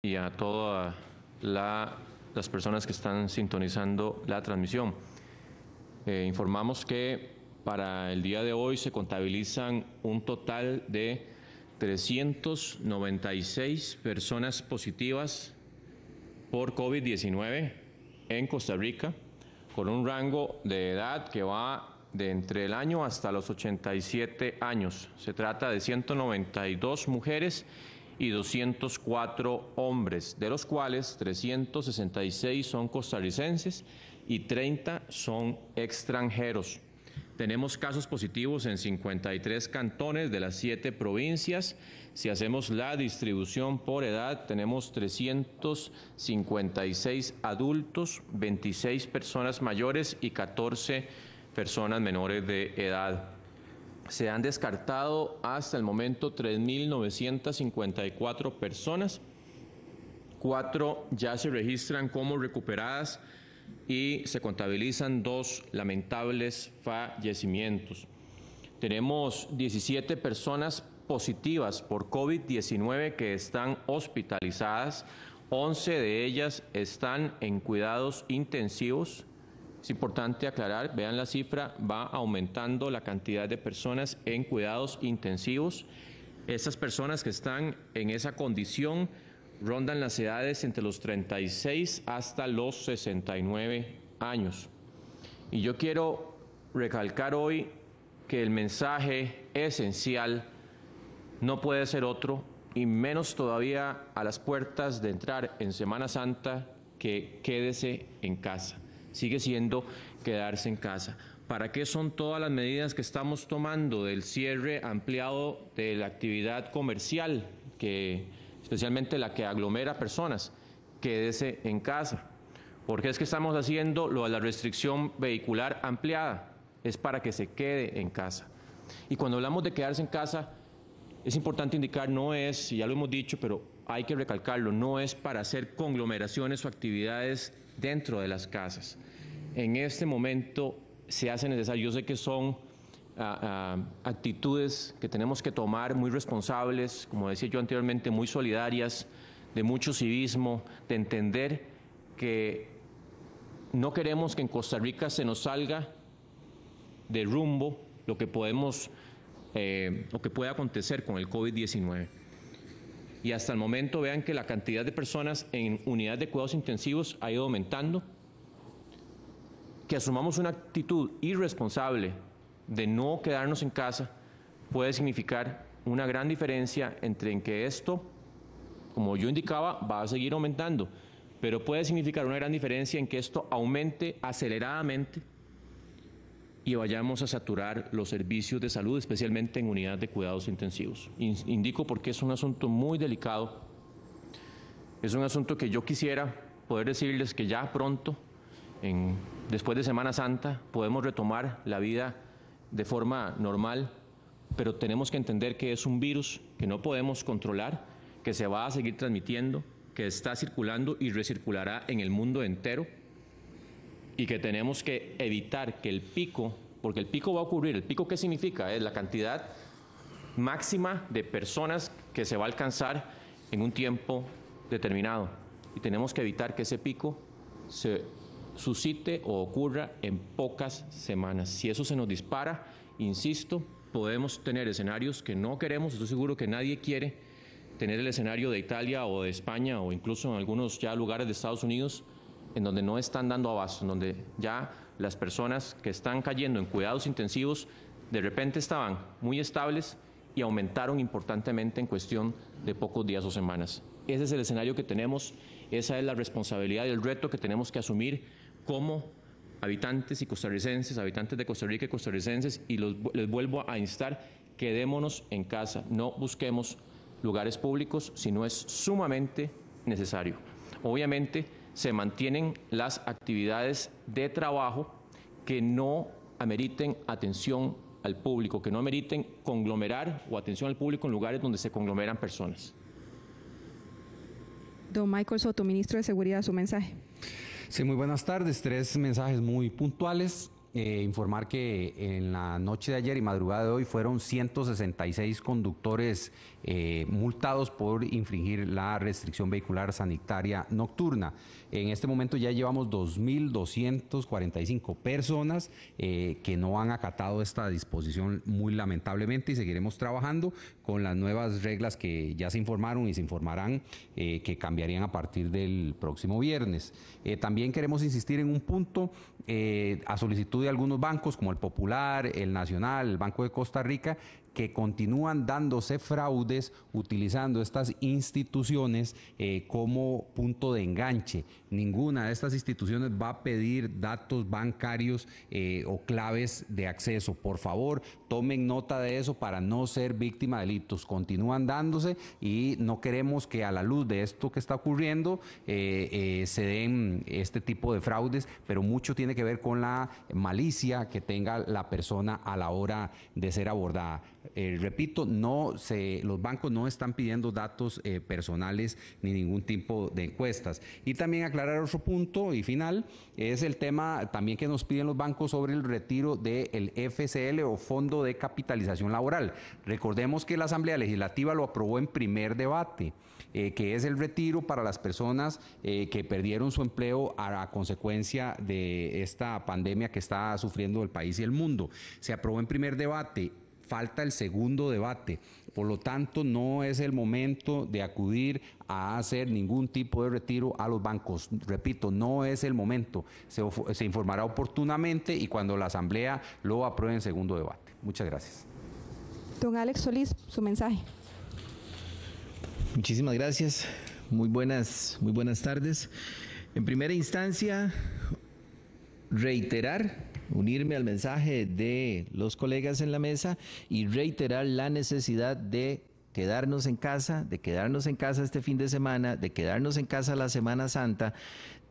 y a todas las personas que están sintonizando la transmisión. Eh, informamos que para el día de hoy se contabilizan un total de 396 personas positivas por COVID-19 en Costa Rica, con un rango de edad que va de entre el año hasta los 87 años. Se trata de 192 mujeres y 204 hombres, de los cuales 366 son costarricenses y 30 son extranjeros. Tenemos casos positivos en 53 cantones de las 7 provincias. Si hacemos la distribución por edad, tenemos 356 adultos, 26 personas mayores y 14 personas menores de edad se han descartado hasta el momento 3.954 personas, cuatro ya se registran como recuperadas y se contabilizan dos lamentables fallecimientos. Tenemos 17 personas positivas por COVID-19 que están hospitalizadas, 11 de ellas están en cuidados intensivos, es importante aclarar, vean la cifra, va aumentando la cantidad de personas en cuidados intensivos. Esas personas que están en esa condición rondan las edades entre los 36 hasta los 69 años. Y yo quiero recalcar hoy que el mensaje esencial no puede ser otro, y menos todavía a las puertas de entrar en Semana Santa, que quédese en casa sigue siendo quedarse en casa. ¿Para qué son todas las medidas que estamos tomando del cierre ampliado de la actividad comercial, que, especialmente la que aglomera personas? Quédese en casa. Porque es que estamos haciendo lo de la restricción vehicular ampliada? Es para que se quede en casa. Y cuando hablamos de quedarse en casa, es importante indicar, no es, ya lo hemos dicho, pero hay que recalcarlo, no es para hacer conglomeraciones o actividades dentro de las casas en este momento se hace necesario. Yo sé que son ah, ah, actitudes que tenemos que tomar muy responsables, como decía yo anteriormente, muy solidarias, de mucho civismo, de entender que no queremos que en Costa Rica se nos salga de rumbo lo que podemos, eh, lo que puede acontecer con el COVID-19. Y hasta el momento vean que la cantidad de personas en unidades de cuidados intensivos ha ido aumentando que asumamos una actitud irresponsable de no quedarnos en casa puede significar una gran diferencia entre en que esto, como yo indicaba, va a seguir aumentando, pero puede significar una gran diferencia en que esto aumente aceleradamente y vayamos a saturar los servicios de salud, especialmente en unidades de cuidados intensivos. Indico porque es un asunto muy delicado, es un asunto que yo quisiera poder decirles que ya pronto, en después de Semana Santa podemos retomar la vida de forma normal, pero tenemos que entender que es un virus que no podemos controlar, que se va a seguir transmitiendo, que está circulando y recirculará en el mundo entero y que tenemos que evitar que el pico, porque el pico va a ocurrir, el pico qué significa? Es la cantidad máxima de personas que se va a alcanzar en un tiempo determinado y tenemos que evitar que ese pico se suscite o ocurra en pocas semanas. Si eso se nos dispara, insisto, podemos tener escenarios que no queremos, estoy seguro que nadie quiere tener el escenario de Italia o de España o incluso en algunos ya lugares de Estados Unidos en donde no están dando abasto, en donde ya las personas que están cayendo en cuidados intensivos de repente estaban muy estables y aumentaron importantemente en cuestión de pocos días o semanas. Ese es el escenario que tenemos, esa es la responsabilidad y el reto que tenemos que asumir como habitantes y costarricenses, habitantes de Costa Rica y costarricenses, y les vuelvo a instar, quedémonos en casa, no busquemos lugares públicos si no es sumamente necesario. Obviamente se mantienen las actividades de trabajo que no ameriten atención al público, que no ameriten conglomerar o atención al público en lugares donde se conglomeran personas. Don Michael Soto, ministro de Seguridad, su mensaje. Sí, muy buenas tardes. Tres mensajes muy puntuales. Eh, informar que en la noche de ayer y madrugada de hoy fueron 166 conductores eh, multados por infringir la restricción vehicular sanitaria nocturna. En este momento ya llevamos 2.245 personas eh, que no han acatado esta disposición muy lamentablemente y seguiremos trabajando con las nuevas reglas que ya se informaron y se informarán eh, que cambiarían a partir del próximo viernes. también queremos insistir en un punto a solicitud de algunos bancos como el Popular, el Nacional, el Banco de Costa Rica, que continúan dándose fraudes utilizando estas instituciones eh, como punto de enganche. Ninguna de estas instituciones va a pedir datos bancarios eh, o claves de acceso. Por favor, tomen nota de eso para no ser víctima de delitos. Continúan dándose y no queremos que a la luz de esto que está ocurriendo eh, se den este tipo de fraudes, pero mucho tiene que ver con la malicia que tenga la persona a la hora de ser abordada. Eh, repito, no se, los bancos no están pidiendo datos eh, personales ni ningún tipo de encuestas. Y también aclarar otro punto y final es el tema también que nos piden los bancos sobre el retiro del el FCL o Fondo de Capitalización Laboral. Recordemos que la Asamblea Legislativa lo aprobó en primer debate, eh, que es el retiro para las personas que perdieron su empleo a consecuencia de esta pandemia que está sufriendo el país y el mundo. Se aprobó en primer debate falta el segundo debate. Por lo tanto, no es el momento de acudir a hacer ningún tipo de retiro a los bancos. Repito, no es el momento. Se, informará oportunamente y cuando la Asamblea lo apruebe en segundo debate. Muchas gracias. Don Alex Solís, su mensaje. Muchísimas gracias. Muy buenas, muy buenas tardes. En primera instancia, reiterar unirme al mensaje de los colegas en la mesa y reiterar la necesidad de quedarnos en casa, de quedarnos en casa este fin de semana, de quedarnos en casa la Semana Santa,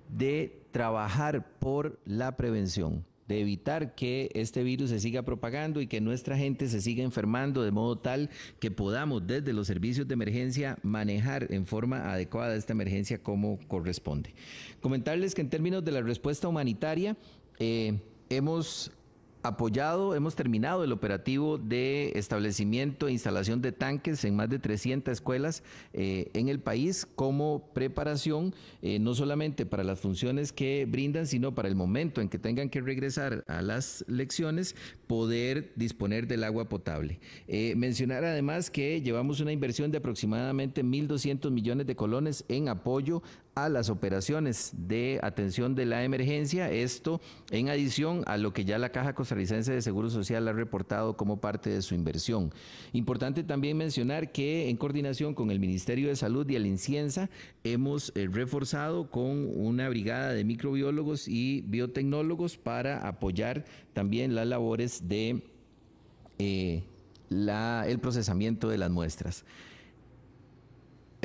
de trabajar por la prevención de evitar que este virus se siga propagando y que nuestra gente se siga enfermando de modo tal que podamos desde los servicios de emergencia manejar en forma adecuada esta emergencia como corresponde. Comentarles que en términos de la respuesta humanitaria, eh, hemos apoyado, hemos terminado el operativo de establecimiento e instalación de tanques en más de 300 escuelas eh, en el país como preparación eh, no solamente para las funciones que brindan, sino para el momento en que tengan que regresar a las lecciones, poder disponer del agua potable. Eh, mencionar además que llevamos una inversión de aproximadamente 1.200 millones de colones en apoyo a las operaciones de atención de la emergencia, esto en adición a lo que ya la Caja Costarricense de Seguro Social ha reportado como parte de su inversión. Importante también mencionar que en coordinación con el Ministerio de Salud y el Inciensa hemos eh, reforzado con una brigada de microbiólogos y biotecnólogos para apoyar también las labores de... Eh, el procesamiento de las muestras.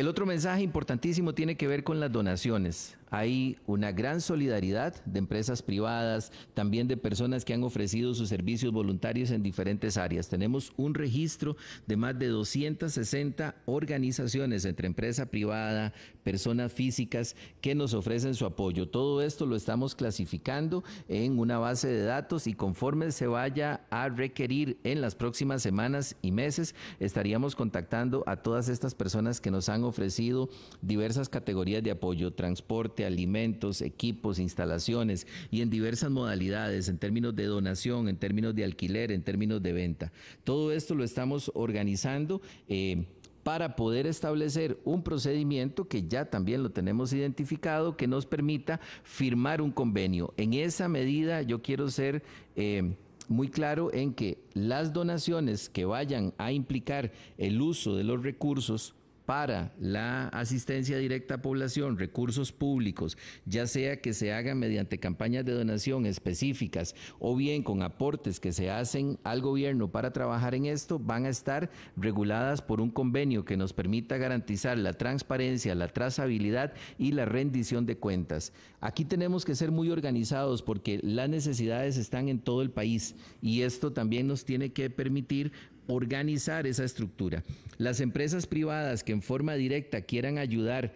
El otro mensaje importantísimo tiene que ver con las donaciones hay una gran solidaridad de empresas privadas, también de personas que han ofrecido sus servicios voluntarios en diferentes áreas. Tenemos un registro de más de 260 organizaciones entre empresa privada, personas físicas que nos ofrecen su apoyo. Todo esto lo estamos clasificando en una base de datos y conforme se vaya a requerir en las próximas semanas y meses, estaríamos contactando a todas estas personas que nos han ofrecido diversas categorías de apoyo, transporte, alimentos, equipos, instalaciones y en diversas modalidades, en términos de donación, en términos de alquiler, en términos de venta. Todo esto lo estamos organizando. Eh, para poder establecer un procedimiento que ya también lo tenemos identificado, que nos permita firmar un convenio. En esa medida yo quiero ser eh, muy claro en que las donaciones que vayan a implicar el uso de los recursos para la asistencia directa a población, recursos públicos, ya sea que se haga mediante campañas de donación específicas o bien con aportes que se hacen al gobierno para trabajar en esto, van a estar reguladas por un convenio que nos permita garantizar la transparencia, la trazabilidad y la rendición de cuentas. Aquí tenemos que ser muy organizados porque las necesidades están en todo el país y esto también nos tiene que permitir organizar esa estructura. Las empresas privadas que en forma directa quieran ayudar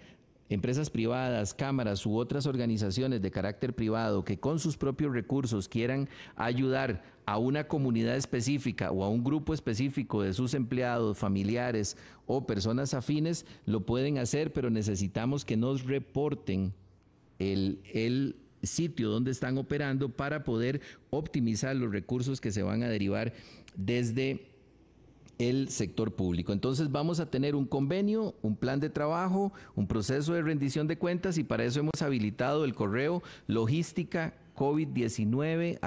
empresas privadas, cámaras u otras organizaciones de carácter privado que con sus propios recursos quieran ayudar a una comunidad específica o a un grupo específico de sus empleados, familiares o personas afines, lo pueden hacer, pero necesitamos que nos reporten el, sitio donde están operando para poder optimizar los recursos que se van a derivar desde el sector público. Entonces vamos a tener un convenio, un plan de trabajo, un proceso de rendición de cuentas y para eso hemos habilitado el correo logística covid19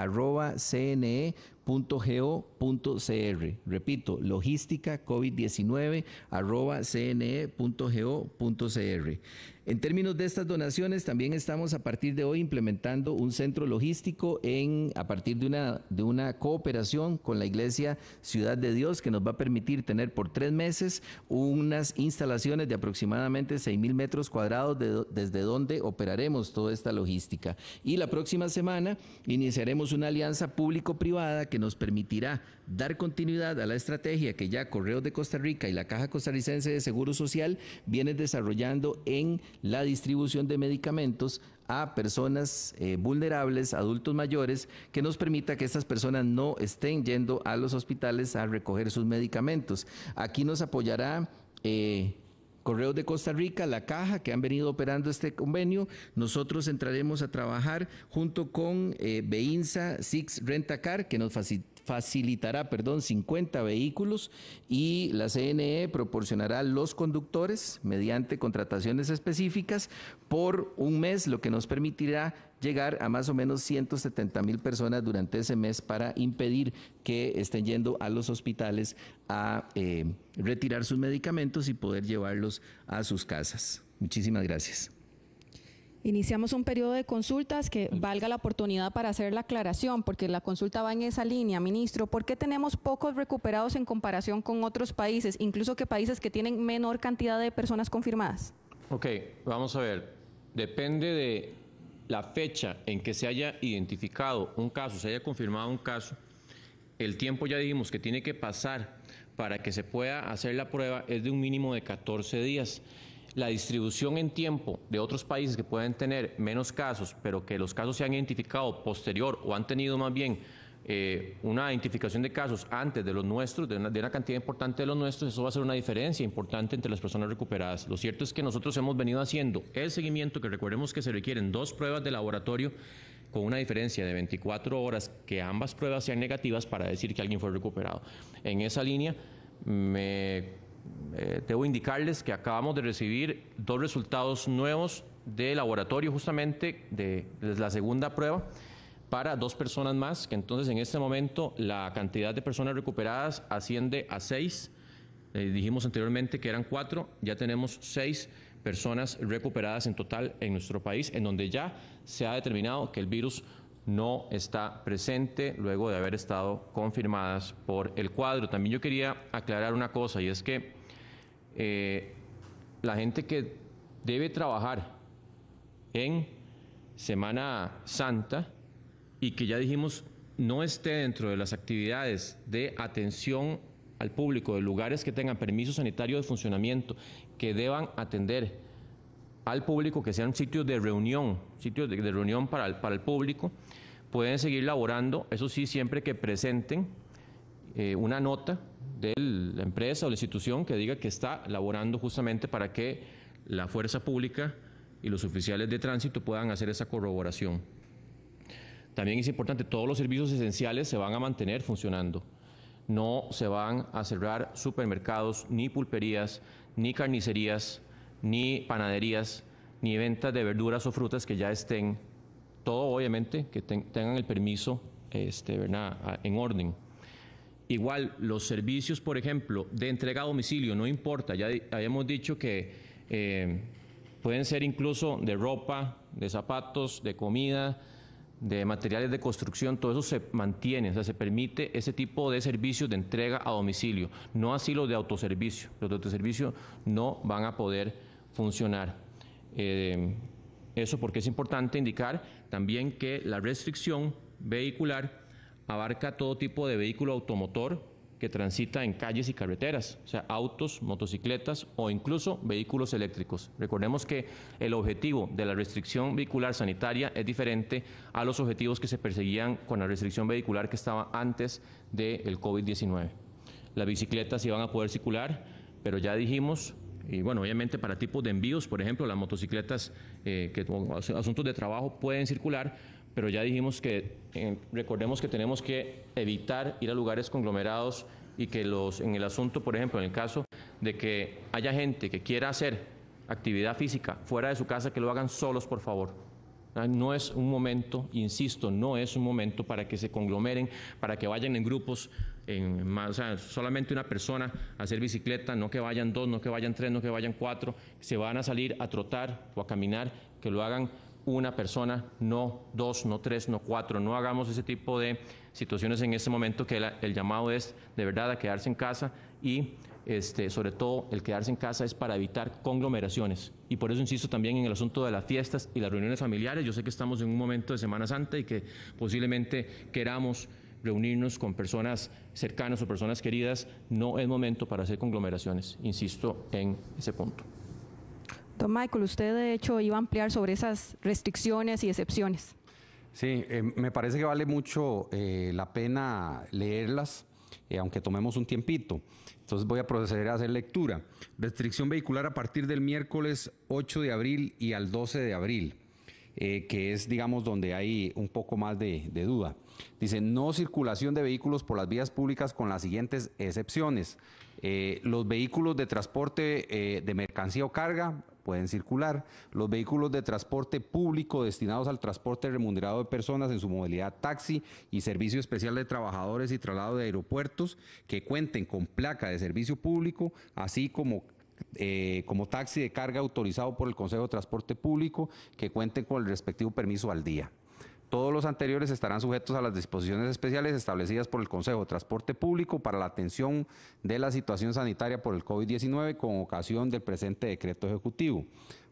cne e .go.cr. Repito, logística COVID-19 arroba e En términos de estas donaciones, también estamos a partir de hoy implementando un centro logístico en, a partir de una, de una cooperación con la Iglesia Ciudad de Dios que nos va a permitir tener por tres meses unas instalaciones de aproximadamente seis mil metros cuadrados desde donde operaremos toda esta logística. Y la próxima semana iniciaremos una alianza público-privada que nos permitirá dar continuidad a la estrategia que ya Correos de Costa Rica y la Caja Costarricense de Seguro Social vienen desarrollando en la distribución de medicamentos a personas eh, vulnerables, adultos mayores, que nos permita que estas personas no estén yendo a los hospitales a recoger sus medicamentos. Aquí nos apoyará... Eh, Correos de Costa Rica, La Caja, que han venido operando este convenio. Nosotros entraremos a trabajar junto con Beinza, eh, Beinsa Six Rentacar, que nos facilitará perdón, 50 vehículos y la CNE proporcionará los conductores mediante contrataciones específicas por un mes, lo que nos permitirá llegar a más o menos 170 mil personas durante ese mes para impedir que estén yendo a los hospitales a eh, retirar sus medicamentos y poder llevarlos a sus casas. Muchísimas gracias. Iniciamos un periodo de consultas que valga la oportunidad para hacer la aclaración, porque la consulta va en esa línea, ministro. ¿Por qué tenemos pocos recuperados en comparación con otros países, incluso que países que tienen menor cantidad de personas confirmadas? Ok, vamos a ver. Depende de la fecha en que se haya identificado un caso, se haya confirmado un caso, el tiempo ya dijimos que tiene que pasar para que se pueda hacer la prueba es de un mínimo de 14 días. La distribución en tiempo de otros países que pueden tener menos casos, pero que los casos se han identificado posterior o han tenido más bien eh, una identificación de casos antes de los nuestros, de una, cantidad importante de los nuestros, eso va a ser una diferencia importante entre las personas recuperadas. Lo cierto es que nosotros hemos venido haciendo el seguimiento, que recordemos que se requieren dos pruebas de laboratorio con una diferencia de 24 horas, que ambas pruebas sean negativas para decir que alguien fue recuperado. En esa línea, me, eh, debo indicarles que acabamos de recibir dos resultados nuevos de laboratorio, justamente desde de la segunda prueba para dos personas más, que entonces en este momento la cantidad de personas recuperadas asciende a seis. Eh, dijimos anteriormente que eran cuatro, ya tenemos seis personas recuperadas en total en nuestro país, en donde ya se ha determinado que el virus no está presente luego de haber estado confirmadas por el cuadro. También yo quería aclarar una cosa y es que eh, la gente que debe trabajar en Semana Santa, y que ya dijimos no esté dentro de las actividades de atención al público de lugares que tengan permiso sanitario de funcionamiento, que deban atender al público, que sean sitios de reunión, sitios de, reunión para el, público, pueden seguir laborando, eso sí, siempre que presenten eh, una nota de la empresa o la institución que diga que está laborando justamente para que la fuerza pública y los oficiales de tránsito puedan hacer esa corroboración. También es importante, todos los servicios esenciales se van a mantener funcionando. No se van a cerrar supermercados, ni pulperías, ni carnicerías, ni panaderías, ni ventas de verduras o frutas que ya estén, todo obviamente que tengan el permiso este, en orden. Igual, los servicios, por ejemplo, de entrega a domicilio, no importa, ya habíamos dicho que eh, pueden ser incluso de ropa, de zapatos, de comida, de materiales de construcción, todo eso se mantiene, o sea, se permite ese tipo de servicios de entrega a domicilio, no así los de autoservicio. Los de autoservicio no van a poder funcionar. Eh, eso porque es importante indicar también que la restricción vehicular abarca todo tipo de vehículo automotor, que transita en calles y carreteras, o sea, autos, motocicletas o incluso vehículos eléctricos. Recordemos que el objetivo de la restricción vehicular sanitaria es diferente a los objetivos que se perseguían con la restricción vehicular que estaba antes del COVID-19. Las bicicletas iban a poder circular, pero ya dijimos, y bueno, obviamente para tipos de envíos, por ejemplo, las motocicletas eh, que que asuntos de trabajo pueden circular, pero ya dijimos que eh, recordemos que tenemos que evitar ir a lugares conglomerados y que los en el asunto, por ejemplo, en el caso de que haya gente que quiera hacer actividad física fuera de su casa, que lo hagan solos, por favor. Ah, no es un momento, insisto, no es un momento para que se conglomeren, para que vayan en grupos, en, solamente una persona a hacer bicicleta, no que vayan dos, no que vayan tres, no que vayan cuatro, se van a salir a trotar o a caminar, que lo hagan una persona, no dos, no tres, no cuatro. No hagamos ese tipo de situaciones en este momento que el llamado es de verdad a quedarse en casa y este, sobre todo el quedarse en casa es para evitar conglomeraciones. Y por eso insisto también en el asunto de las fiestas y las reuniones familiares. Yo sé que estamos en un momento de Semana Santa y que posiblemente queramos reunirnos con personas cercanas o personas queridas. No es momento para hacer conglomeraciones. Insisto en ese punto. Michael, usted de hecho iba a ampliar sobre esas restricciones y excepciones. Sí, eh, me parece que vale mucho eh, la pena leerlas, eh, aunque tomemos un tiempito. Entonces voy a proceder a hacer lectura. Restricción vehicular a partir del miércoles 8 de abril y al 12 de abril. que es, digamos, donde hay un poco más de, duda. Dice, no circulación de vehículos por las vías públicas con las siguientes excepciones. los vehículos de transporte de mercancía o carga, pueden circular. Los vehículos de transporte público destinados al transporte remunerado de personas en su movilidad taxi y servicio especial de trabajadores y traslado de aeropuertos que cuenten con placa de servicio público, así como eh, como taxi de carga autorizado por el Consejo de Transporte Público que cuenten con el respectivo permiso al día. Todos los anteriores estarán sujetos a las disposiciones especiales establecidas por el Consejo de Transporte Público para la atención de la situación sanitaria por el COVID-19 con ocasión del presente decreto ejecutivo.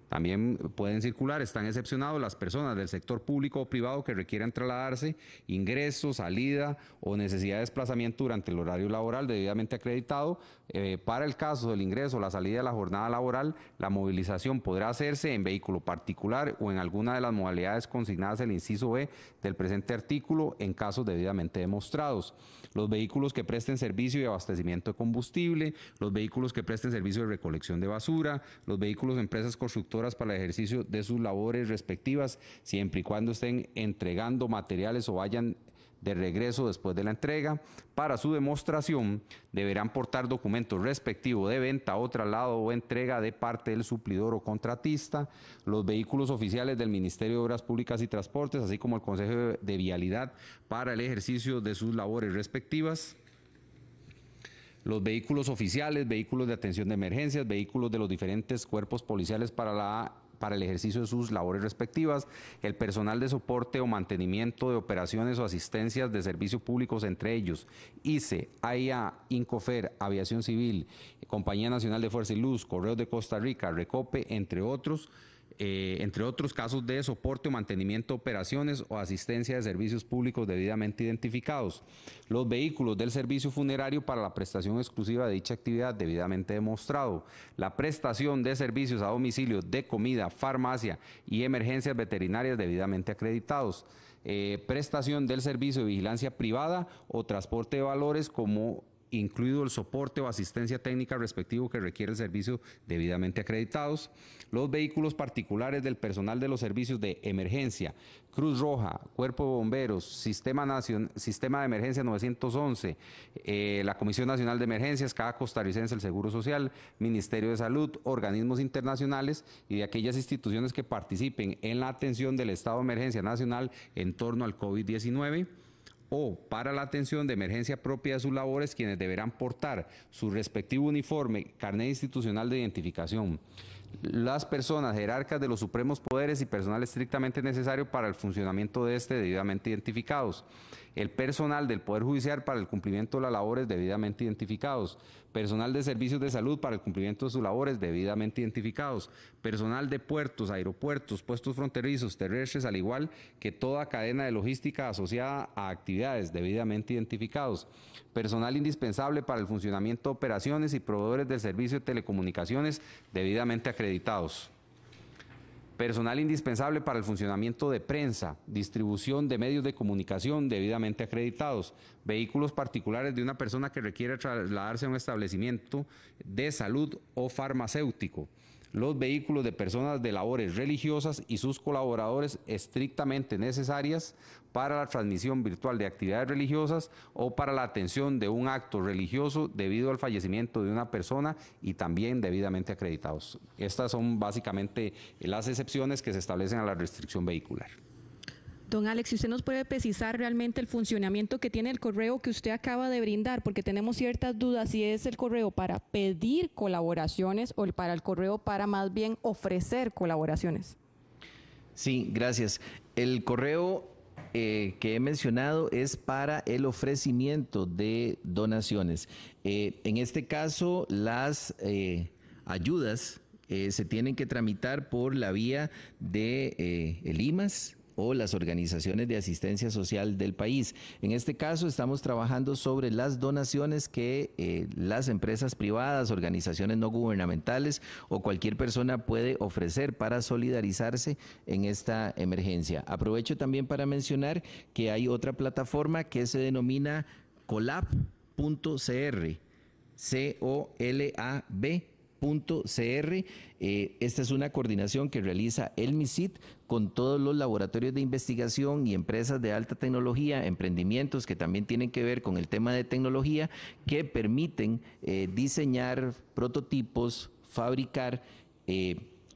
También pueden circular, están excepcionados las personas del sector público o privado que requieran trasladarse, ingreso, salida o necesidad de desplazamiento durante el horario laboral debidamente acreditado. Eh, para el caso del ingreso o la salida de la jornada laboral, la movilización podrá hacerse en vehículo particular o en alguna de las modalidades consignadas en el inciso B del presente artículo en casos debidamente demostrados los vehículos que presten servicio de abastecimiento de combustible, los vehículos que presten servicio de recolección de basura, los vehículos de empresas constructoras para el ejercicio de sus labores respectivas, siempre y cuando estén entregando materiales o vayan de regreso después de la entrega. Para su demostración deberán portar documentos respectivos de venta o lado o entrega de parte del suplidor o contratista, los vehículos oficiales del Ministerio de Obras Públicas y Transportes, así como el Consejo de Vialidad para el ejercicio de sus labores respectivas los vehículos oficiales, vehículos de atención de emergencias, vehículos de los diferentes cuerpos policiales para la para el ejercicio de sus labores respectivas, el personal de soporte o mantenimiento de operaciones o asistencias de servicios públicos, entre ellos ICE, AIA, INCOFER, Aviación Civil, Compañía Nacional de Fuerza y Luz, Correos de Costa Rica, Recope, entre otros, eh, entre otros casos de soporte o mantenimiento de operaciones o asistencia de servicios públicos debidamente identificados, los vehículos del servicio funerario para la prestación exclusiva de dicha actividad debidamente demostrado, la prestación de servicios a domicilio de comida, farmacia y emergencias veterinarias debidamente acreditados. Eh, prestación del servicio de vigilancia privada o transporte de valores como incluido el soporte o asistencia técnica respectivo que requiere el servicio debidamente acreditados, los vehículos particulares del personal de los servicios de emergencia, Cruz Roja, Cuerpo de Bomberos, Sistema, Sistema de Emergencia 911, eh, la Comisión Nacional de Emergencias, cada costarricense, el Seguro Social, Ministerio de Salud, organismos internacionales y de aquellas instituciones que participen en la atención del estado de emergencia nacional en torno al COVID-19 o para la atención de emergencia propia de sus labores quienes deberán portar su respectivo uniforme, carnet institucional de identificación. Las personas jerarcas de los supremos poderes y personal estrictamente necesario para el funcionamiento de este debidamente identificados. El personal del Poder Judicial para el cumplimiento de las labores debidamente identificados personal de servicios de salud para el cumplimiento de sus labores debidamente identificados, personal de puertos, aeropuertos, puestos fronterizos, terrestres, al igual que toda cadena de logística asociada a actividades debidamente identificados, personal indispensable para el funcionamiento de operaciones y proveedores de servicio de telecomunicaciones debidamente acreditados personal indispensable para el funcionamiento de prensa, distribución de medios de comunicación debidamente acreditados, vehículos particulares de una persona que requiere trasladarse a un establecimiento de salud o farmacéutico los vehículos de personas de labores religiosas y sus colaboradores estrictamente necesarias para la transmisión virtual de actividades religiosas o para la atención de un acto religioso debido al fallecimiento de una persona y también debidamente acreditados. Estas son básicamente las excepciones que se establecen a la restricción vehicular. Don Alex, si usted nos puede precisar realmente el funcionamiento que tiene el correo que usted acaba de brindar, porque tenemos ciertas dudas si es el correo para pedir colaboraciones o el para el correo para más bien ofrecer colaboraciones. Sí, gracias. El correo eh, que he mencionado es para el ofrecimiento de donaciones. Eh, en este caso, las eh, ayudas se tienen que tramitar por la vía de el o las organizaciones de asistencia social del país. En este caso estamos trabajando sobre las donaciones que eh, las empresas privadas, organizaciones no gubernamentales o cualquier persona puede ofrecer para solidarizarse en esta emergencia. Aprovecho también para mencionar que hay otra plataforma que se denomina colab.cr, C-O-L-A-B .cr. esta es una coordinación que realiza el MISIT con todos los laboratorios de investigación y empresas de alta tecnología, emprendimientos que también tienen que ver con el tema de tecnología, que permiten diseñar prototipos, fabricar...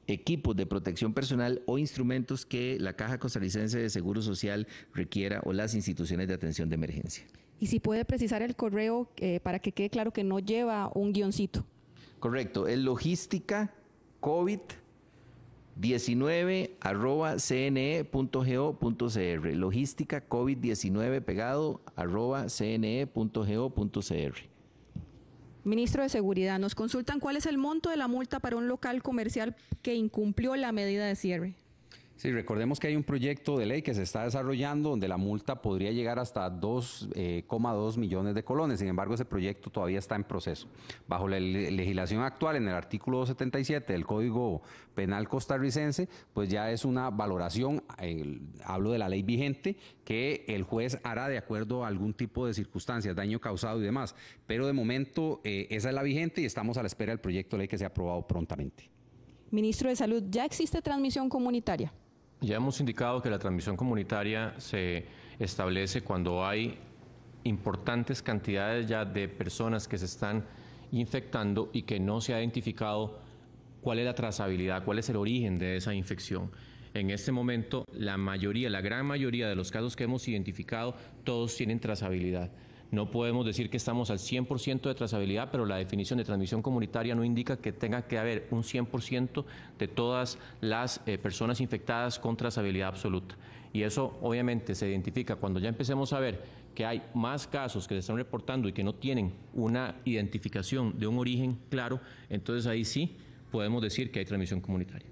equipos de protección personal o instrumentos que la Caja Costarricense de Seguro Social requiera o las instituciones de atención de emergencia. Y si puede precisar el correo para que quede claro que no lleva un guioncito. Correcto, es logística COVID-19 arroba cne.go.cr. Logística COVID-19 pegado arroba cne.go.cr. Ministro de Seguridad, nos consultan cuál es el monto de la multa para un local comercial que incumplió la medida de cierre. Sí, recordemos que hay un proyecto de ley que se está desarrollando donde la multa podría llegar hasta 2,2 eh, millones de colones. Sin embargo, ese proyecto todavía está en proceso. Bajo la legislación actual, en el artículo 277 del Código Penal costarricense, pues ya es una valoración, hablo de la ley vigente, que el juez hará de acuerdo a algún tipo de circunstancias, daño causado y demás. Pero de momento, eh, esa es la vigente y estamos a la espera del proyecto de ley que sea aprobado prontamente. Ministro de Salud, ¿ya existe transmisión comunitaria? Ya hemos indicado que la transmisión comunitaria se establece cuando hay importantes cantidades ya de personas que se están infectando y que no se ha identificado cuál es la trazabilidad, cuál es el origen de esa infección. En este momento, la mayoría, la gran mayoría de los casos que hemos identificado, todos tienen trazabilidad. No podemos decir que estamos al 100% de trazabilidad, pero la definición de transmisión comunitaria no indica que tenga que haber un 100% de todas las eh, personas infectadas con trazabilidad absoluta. Y eso obviamente se identifica cuando ya empecemos a ver que hay más casos que se están reportando y que no tienen una identificación de un origen claro, entonces ahí sí podemos decir que hay transmisión comunitaria.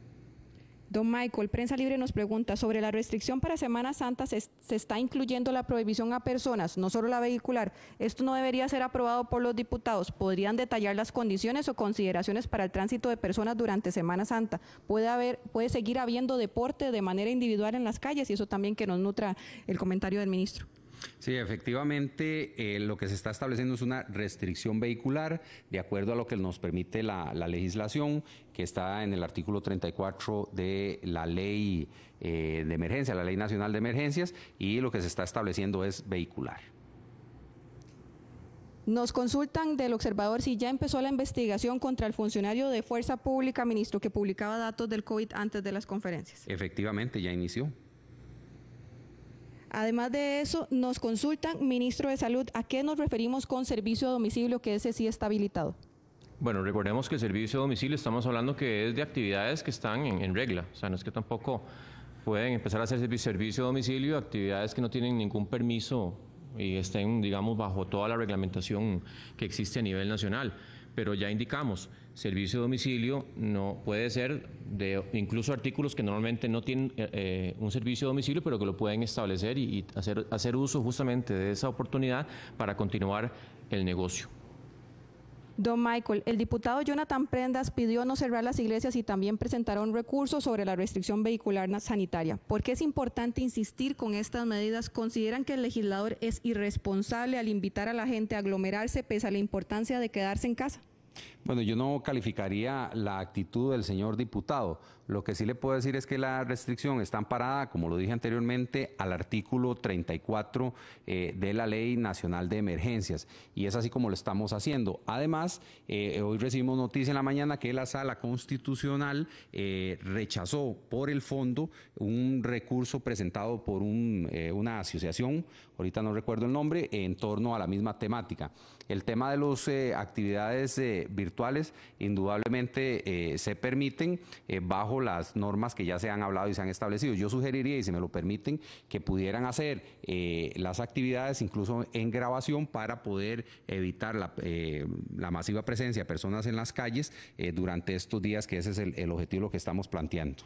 Don Michael, Prensa Libre nos pregunta, sobre la restricción para Semana Santa, se, está incluyendo la prohibición a personas, no solo la vehicular. ¿Esto no debería ser aprobado por los diputados? ¿Podrían detallar las condiciones o consideraciones para el tránsito de personas durante Semana Santa? ¿Puede, haber, puede seguir habiendo deporte de manera individual en las calles? Y eso también que nos nutra el comentario del ministro. Sí, efectivamente, eh, lo que se está estableciendo es una restricción vehicular de acuerdo a lo que nos permite la, legislación que está en el artículo 34 de la ley eh, de emergencia, la ley nacional de emergencias, y lo que se está estableciendo es vehicular. Nos consultan del observador si ya empezó la investigación contra el funcionario de Fuerza Pública, ministro, que publicaba datos del COVID antes de las conferencias. Efectivamente, ya inició. Además de eso, nos consultan, ministro de Salud, ¿a qué nos referimos con servicio a domicilio, que ese sí está habilitado? Bueno, recordemos que el servicio a domicilio estamos hablando que es de actividades que están en, en regla, o sea, no es que tampoco pueden empezar a hacer servicio a domicilio, actividades que no tienen ningún permiso y estén, digamos, bajo toda la reglamentación que existe a nivel nacional. Pero ya indicamos, servicio de domicilio no puede ser de incluso artículos que normalmente no tienen eh, eh, un servicio de domicilio, pero que lo pueden establecer y, hacer, hacer uso justamente de esa oportunidad para continuar el negocio. Don Michael, el diputado Jonathan Prendas pidió no cerrar las iglesias y también presentaron recursos sobre la restricción vehicular sanitaria. ¿Por qué es importante insistir con estas medidas? ¿Consideran que el legislador es irresponsable al invitar a la gente a aglomerarse pese a la importancia de quedarse en casa? Bueno, yo no calificaría la actitud del señor diputado. Lo que sí le puedo decir es que la restricción está amparada, como lo dije anteriormente, al artículo 34 eh, de la Ley Nacional de Emergencias. Y es así como lo estamos haciendo. Además, eh, hoy recibimos noticia en la mañana que la Sala Constitucional eh, rechazó por el fondo un recurso presentado por una asociación, ahorita no recuerdo el nombre, en torno a la misma temática. El tema de las eh, actividades eh, virtuales indudablemente eh, se permiten bajo las normas que ya se han hablado y se han establecido. Yo sugeriría, y si me lo permiten, que pudieran hacer las actividades incluso en grabación para poder evitar la, masiva presencia de personas en las calles durante estos días, que ese es el, el objetivo que estamos planteando.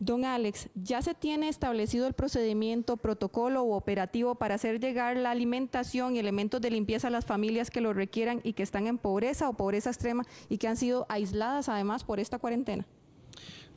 Don Alex, ¿ya se tiene establecido el procedimiento, protocolo o operativo para hacer llegar la alimentación y elementos de limpieza a las familias que lo requieran y que están en pobreza o pobreza extrema y que han sido aisladas además por esta cuarentena?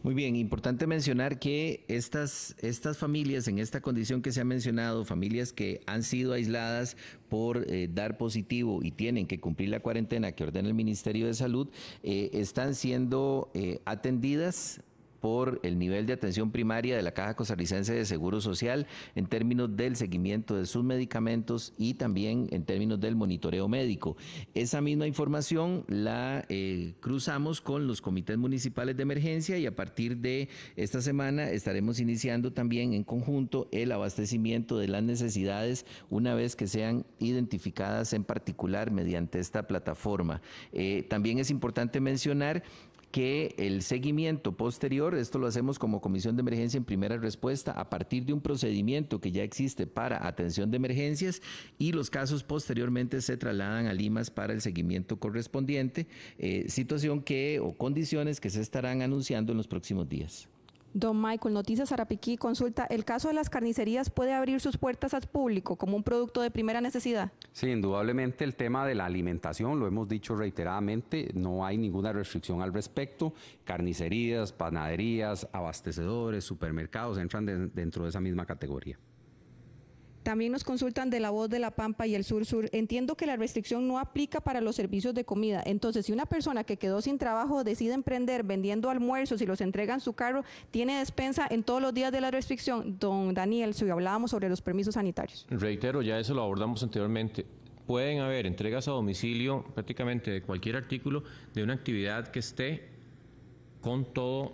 Muy bien, importante mencionar que estas, estas familias en esta condición que se ha mencionado, familias que han sido aisladas por eh, dar positivo y tienen que cumplir la cuarentena que ordena el Ministerio de Salud, eh, están siendo eh, atendidas por el nivel de atención primaria de la Caja Costarricense de Seguro Social en términos del seguimiento de sus medicamentos y también en términos del monitoreo médico. Esa misma información la eh, cruzamos con los comités municipales de emergencia y a partir de esta semana estaremos iniciando también en conjunto el abastecimiento de las necesidades una vez que sean identificadas en particular mediante esta plataforma. Eh, también es importante mencionar que el seguimiento posterior, esto lo hacemos como Comisión de Emergencia en primera respuesta, a partir de un procedimiento que ya existe para atención de emergencias y los casos posteriormente se trasladan a Limas para el seguimiento correspondiente, eh, situación que o condiciones que se estarán anunciando en los próximos días. Don Michael, Noticias Arapiquí, consulta, ¿el caso de las carnicerías puede abrir sus puertas al público como un producto de primera necesidad? Sí, indudablemente el tema de la alimentación, lo hemos dicho reiteradamente, no hay ninguna restricción al respecto. Carnicerías, panaderías, abastecedores, supermercados entran dentro de esa misma categoría. También nos consultan de la voz de La Pampa y el Sur Sur. Entiendo que la restricción no aplica para los servicios de comida. Entonces, si una persona que quedó sin trabajo decide emprender vendiendo almuerzos y los entrega en su carro, ¿tiene despensa en todos los días de la restricción? Don Daniel, si hablábamos sobre los permisos sanitarios. Reitero, ya eso lo abordamos anteriormente. Pueden haber entregas a domicilio prácticamente de cualquier artículo de una actividad que esté con todo,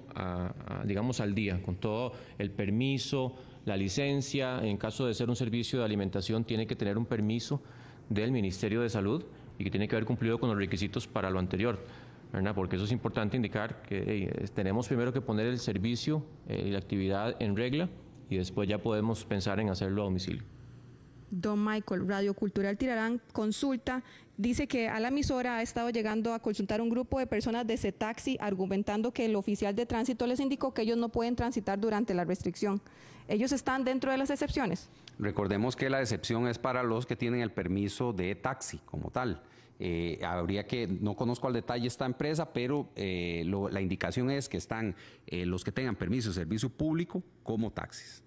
digamos, al día, con todo el permiso, la licencia, en caso de ser un servicio de alimentación, tiene que tener un permiso del Ministerio de Salud y que tiene que haber cumplido con los requisitos para lo anterior. ¿verdad? Porque eso es importante indicar que tenemos primero que poner el servicio eh, y la actividad en regla y después ya podemos pensar en hacerlo a domicilio. Don Michael, Radio Cultural Tirarán consulta, dice que a la emisora ha estado llegando a consultar un grupo de personas de ese taxi argumentando que el oficial de tránsito les indicó que ellos no pueden transitar durante la restricción ellos están dentro de las excepciones. Recordemos que la excepción es para los que tienen el permiso de taxi como tal. Eh, habría que, no conozco al detalle esta empresa, pero eh, la indicación es que están eh, los que tengan permiso de servicio público como taxis.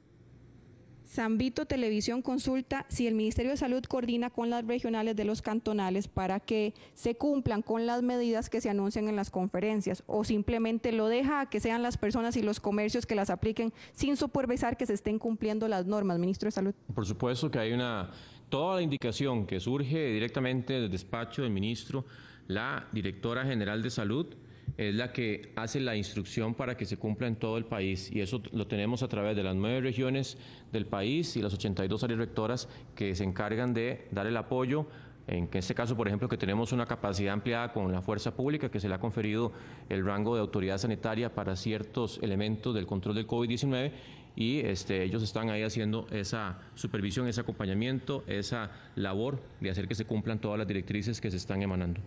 Vito Televisión consulta si el Ministerio de Salud coordina con las regionales de los cantonales para que se cumplan con las medidas que se anuncian en las conferencias o simplemente lo deja a que sean las personas y los comercios que las apliquen sin supervisar que se estén cumpliendo las normas, Ministro de Salud. Por supuesto que hay una toda la indicación que surge directamente del despacho del ministro, la directora general de Salud es la que hace la instrucción para que se cumpla en todo el país y eso lo tenemos a través de las nueve regiones del país y las 82 áreas rectoras que se encargan de dar el apoyo en este caso, por ejemplo, que tenemos una capacidad ampliada con la fuerza pública, que se le ha conferido el rango de autoridad sanitaria para ciertos elementos del control del COVID-19, y este, ellos están ahí haciendo esa supervisión, ese acompañamiento, esa labor de hacer que se cumplan todas las directrices que se están emanando.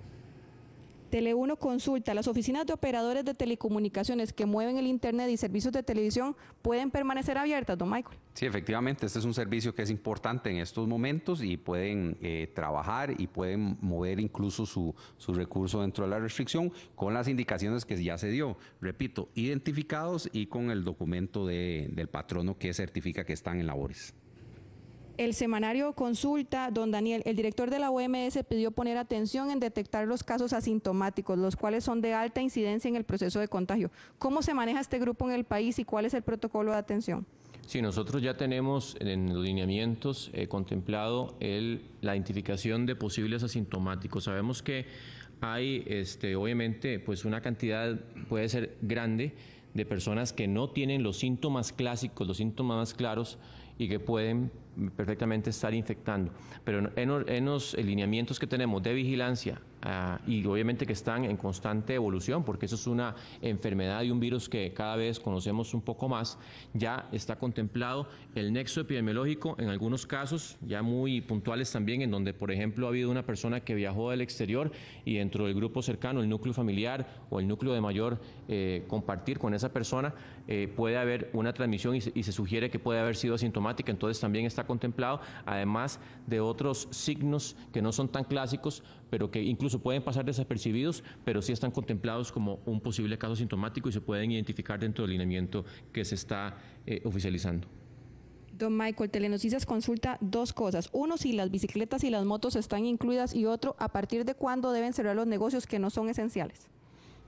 Teleuno 1 consulta, las oficinas de operadores de telecomunicaciones que mueven el Internet y servicios de televisión pueden permanecer abiertas, don Michael. Sí, efectivamente, este es un servicio que es importante en estos momentos y pueden eh, trabajar y pueden mover incluso su, su recurso dentro de la restricción con las indicaciones que ya se dio. Repito, identificados y con el documento de, del patrono que certifica que están en labores. El semanario Consulta, don Daniel, el director de la OMS pidió poner atención en detectar los casos asintomáticos, los cuales son de alta incidencia en el proceso de contagio. ¿Cómo se maneja este grupo en el país y cuál es el protocolo de atención? Sí, nosotros ya tenemos en los lineamientos eh, contemplado el, la identificación de posibles asintomáticos. Sabemos que hay, este, obviamente, pues una cantidad puede ser grande de personas que no tienen los síntomas clásicos, los síntomas más claros y que pueden perfectamente estar infectando. Pero en, los eh, lineamientos que tenemos de vigilancia ah, y obviamente que están en constante evolución, porque eso es una enfermedad y un virus que cada vez conocemos un poco más, ya está contemplado el nexo epidemiológico en algunos casos, ya muy puntuales también, en donde por ejemplo ha habido una persona que viajó del exterior y dentro del grupo cercano, el núcleo familiar o el núcleo de mayor eh, compartir con esa persona, eh, puede haber una transmisión y se, sugiere que puede haber sido asintomática, entonces también está contemplado, además de otros signos que no son tan clásicos, pero que incluso pueden pasar desapercibidos, pero sí están contemplados como un posible caso sintomático y se pueden identificar dentro del lineamiento que se está eh, oficializando. Don Michael, Telenoticias consulta dos cosas. Uno, si las bicicletas y las motos están incluidas y otro, a partir de cuándo deben cerrar los negocios que no son esenciales.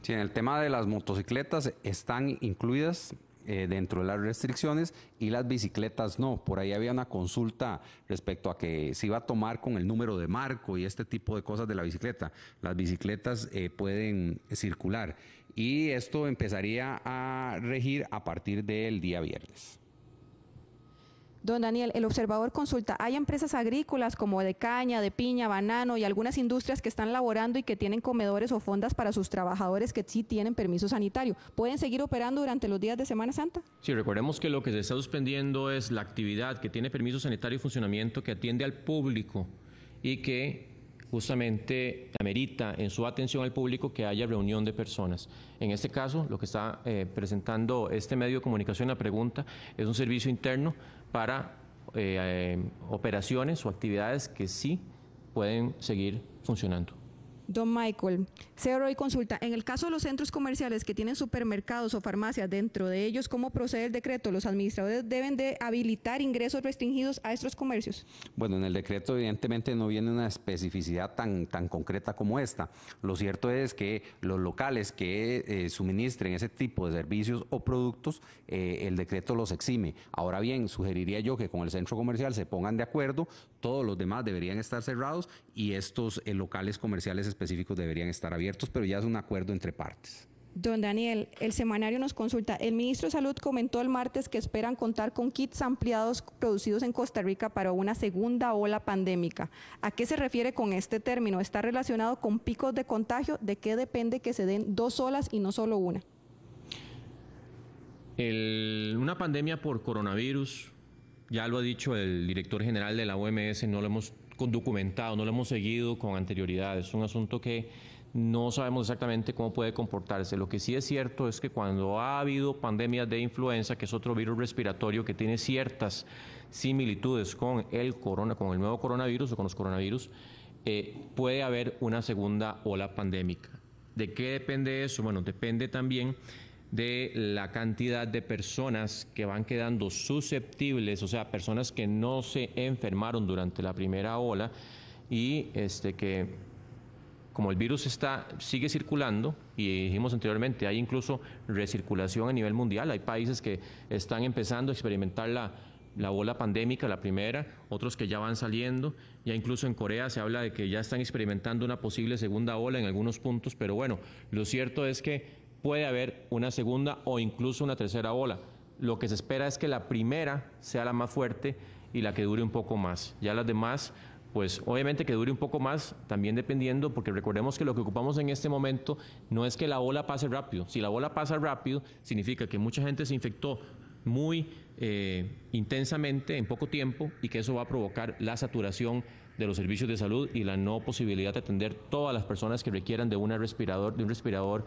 Sí, en el tema de las motocicletas están incluidas eh, dentro de las restricciones y las bicicletas no. Por ahí había una consulta respecto a que se iba a tomar con el número de marco y este tipo de cosas de la bicicleta. Las bicicletas eh, pueden circular y esto empezaría a regir a partir del día viernes. Don Daniel, el observador consulta, hay empresas agrícolas como de caña, de piña, banano y algunas industrias que están laborando y que tienen comedores o fondas para sus trabajadores que sí tienen permiso sanitario. ¿Pueden seguir operando durante los días de Semana Santa? Sí, recordemos que lo que se está suspendiendo es la actividad que tiene permiso sanitario y funcionamiento que atiende al público y que justamente amerita en su atención al público que haya reunión de personas. En este caso, lo que está eh, presentando este medio de comunicación, la pregunta, es un servicio interno para eh, eh, operaciones o actividades que sí pueden seguir funcionando. Don Michael, Cero y consulta. En el caso de los centros comerciales que tienen supermercados o farmacias dentro de ellos, ¿cómo procede el decreto? ¿Los administradores deben de habilitar ingresos restringidos a estos comercios? Bueno, en el decreto evidentemente no viene una especificidad tan, tan concreta como esta. Lo cierto es que los locales que eh, suministren ese tipo de servicios o productos, eh, el decreto los exime. Ahora bien, sugeriría yo que con el centro comercial se pongan de acuerdo, todos los demás deberían estar cerrados y estos eh, locales comerciales específicos deberían estar abiertos, pero ya es un acuerdo entre partes. Don Daniel, el semanario nos consulta. El ministro de Salud comentó el martes que esperan contar con kits ampliados producidos en Costa Rica para una segunda ola pandémica. ¿A qué se refiere con este término? ¿Está relacionado con picos de contagio? ¿De qué depende que se den dos olas y no solo una? una pandemia por coronavirus, ya lo ha dicho el director general de la OMS, no lo hemos documentado, no lo hemos seguido con anterioridad. Es un asunto que no sabemos exactamente cómo puede comportarse. Lo que sí es cierto es que cuando ha habido pandemias de influenza, que es otro virus respiratorio que tiene ciertas similitudes con el corona, con el nuevo coronavirus o con los coronavirus, eh, puede haber una segunda ola pandémica. ¿De qué depende eso? Bueno, depende también de la cantidad de personas que van quedando susceptibles, o sea, personas que no se enfermaron durante la primera ola y este que como el virus está sigue circulando y dijimos anteriormente, hay incluso recirculación a nivel mundial, hay países que están empezando a experimentar la la pandémica, la primera, otros que ya van saliendo, ya incluso en Corea se habla de que ya están experimentando una posible segunda ola en algunos puntos, pero bueno, lo cierto es que puede haber una segunda o incluso una tercera ola. Lo que se espera es que la primera sea la más fuerte y la que dure un poco más. Ya las demás, pues obviamente que dure un poco más, también dependiendo, porque recordemos que lo que ocupamos en este momento no es que la ola pase rápido. Si la ola pasa rápido, significa que mucha gente se infectó muy eh, intensamente en poco tiempo y que eso va a provocar la saturación de los servicios de salud y la no posibilidad de atender todas las personas que requieran de, una respirador, de un respirador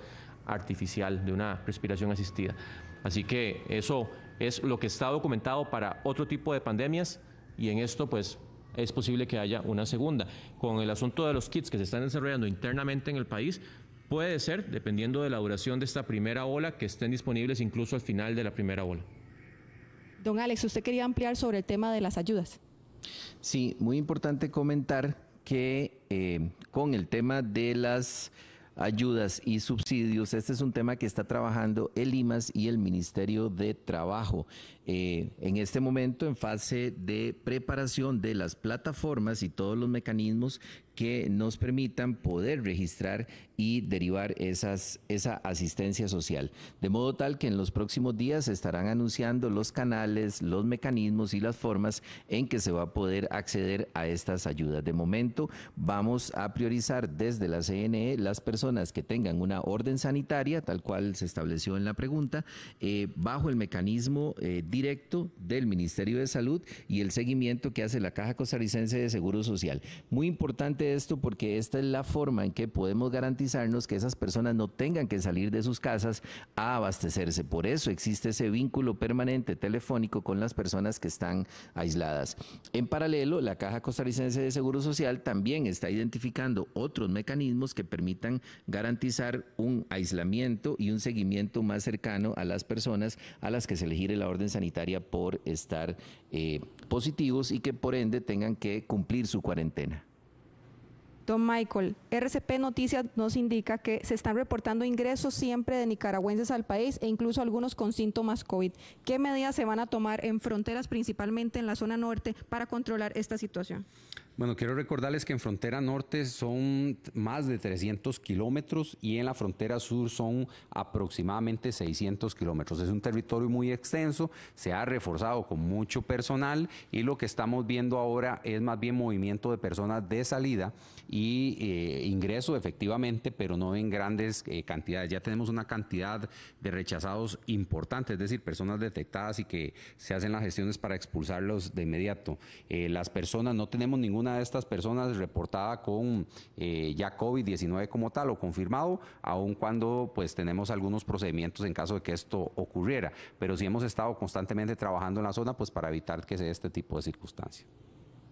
artificial, de una respiración asistida. Así que eso es lo que está documentado para otro tipo de pandemias y en esto pues es posible que haya una segunda. Con el asunto de los kits que se están desarrollando internamente en el país, puede ser, dependiendo de la duración de esta primera ola, que estén disponibles incluso al final de la primera ola. Don Alex, usted quería ampliar sobre el tema de las ayudas. Sí, muy importante comentar que eh, con el tema de las ayudas y subsidios. Este es un tema que está trabajando el IMAS y el Ministerio de Trabajo. Eh, en este momento en fase de preparación de las plataformas y todos los mecanismos que nos permitan poder registrar y derivar esas, esa asistencia social. De modo tal que en los próximos días se estarán anunciando los canales, los mecanismos y las formas en que se va a poder acceder a estas ayudas. De momento vamos a priorizar desde la CNE las personas que tengan una orden sanitaria, tal cual se estableció en la pregunta, eh, bajo el mecanismo eh, directo del Ministerio de Salud y el seguimiento que hace la Caja Costarricense de Seguro Social. Muy importante esto porque esta es la forma en que podemos garantizarnos que esas personas no tengan que salir de sus casas a abastecerse. Por eso existe ese vínculo permanente telefónico con las personas que están aisladas. En paralelo, la Caja Costarricense de Seguro Social también está identificando otros mecanismos que permitan garantizar un aislamiento y un seguimiento más cercano a las personas a las que se le gire la orden sanitaria por estar eh, positivos y que por ende tengan que cumplir su cuarentena. Don Michael, RCP Noticias nos indica que se están reportando ingresos siempre de nicaragüenses al país e incluso algunos con síntomas COVID. ¿Qué medidas se van a tomar en fronteras, principalmente en la zona norte, para controlar esta situación? Bueno, quiero recordarles que en frontera norte son más de 300 kilómetros y en la frontera sur son aproximadamente 600 kilómetros. Es un territorio muy extenso, se ha reforzado con mucho personal y lo que estamos viendo ahora es más bien movimiento de personas de salida y eh, ingreso efectivamente, pero no en grandes eh, cantidades. Ya tenemos una cantidad de rechazados importantes, es decir, personas detectadas y que se hacen las gestiones para expulsarlos de inmediato. Eh, las personas no tenemos ninguna de estas personas reportada con eh, ya COVID-19 como tal o confirmado, aun cuando pues tenemos algunos procedimientos en caso de que esto ocurriera. Pero sí hemos estado constantemente trabajando en la zona pues para evitar que sea este tipo de circunstancias.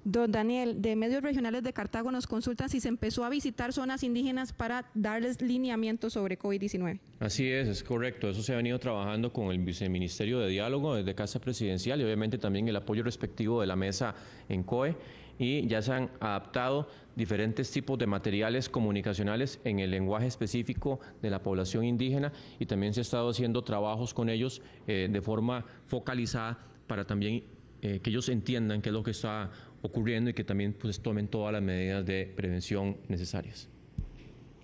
Don Daniel, de medios regionales de Cartago nos consulta si se empezó a visitar zonas indígenas para darles lineamientos sobre COVID-19. Así es, es correcto. Eso se ha venido trabajando con el viceministerio de Diálogo desde Casa Presidencial y obviamente también el apoyo respectivo de la mesa en COE y ya se han adaptado diferentes tipos de materiales comunicacionales en el lenguaje específico de la población indígena y también se ha estado haciendo trabajos con ellos eh, de forma focalizada para también eh, que ellos entiendan qué es lo que está ocurriendo y que también pues, tomen todas las medidas de prevención necesarias.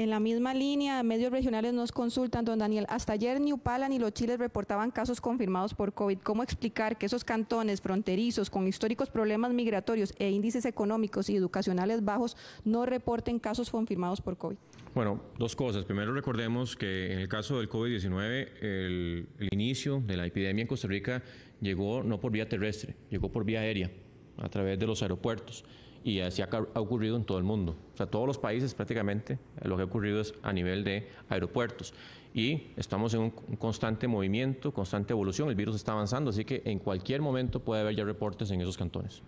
En la misma línea, medios regionales nos consultan, don Daniel, hasta ayer ni Upala ni los Chiles reportaban casos confirmados por COVID. ¿Cómo explicar que esos cantones fronterizos con históricos problemas migratorios e índices económicos y educacionales bajos no reporten casos confirmados por COVID? Bueno, dos cosas. Primero recordemos que en el caso del COVID-19, el, el inicio de la epidemia en Costa Rica llegó no por vía terrestre, llegó por vía aérea, a través de los aeropuertos y así ha, ocurrido en todo el mundo. O sea, todos los países prácticamente eh, lo que ha ocurrido es a nivel de aeropuertos. Y estamos en un, un constante movimiento, constante evolución, el virus está avanzando, así que en cualquier momento puede haber ya reportes en esos cantones.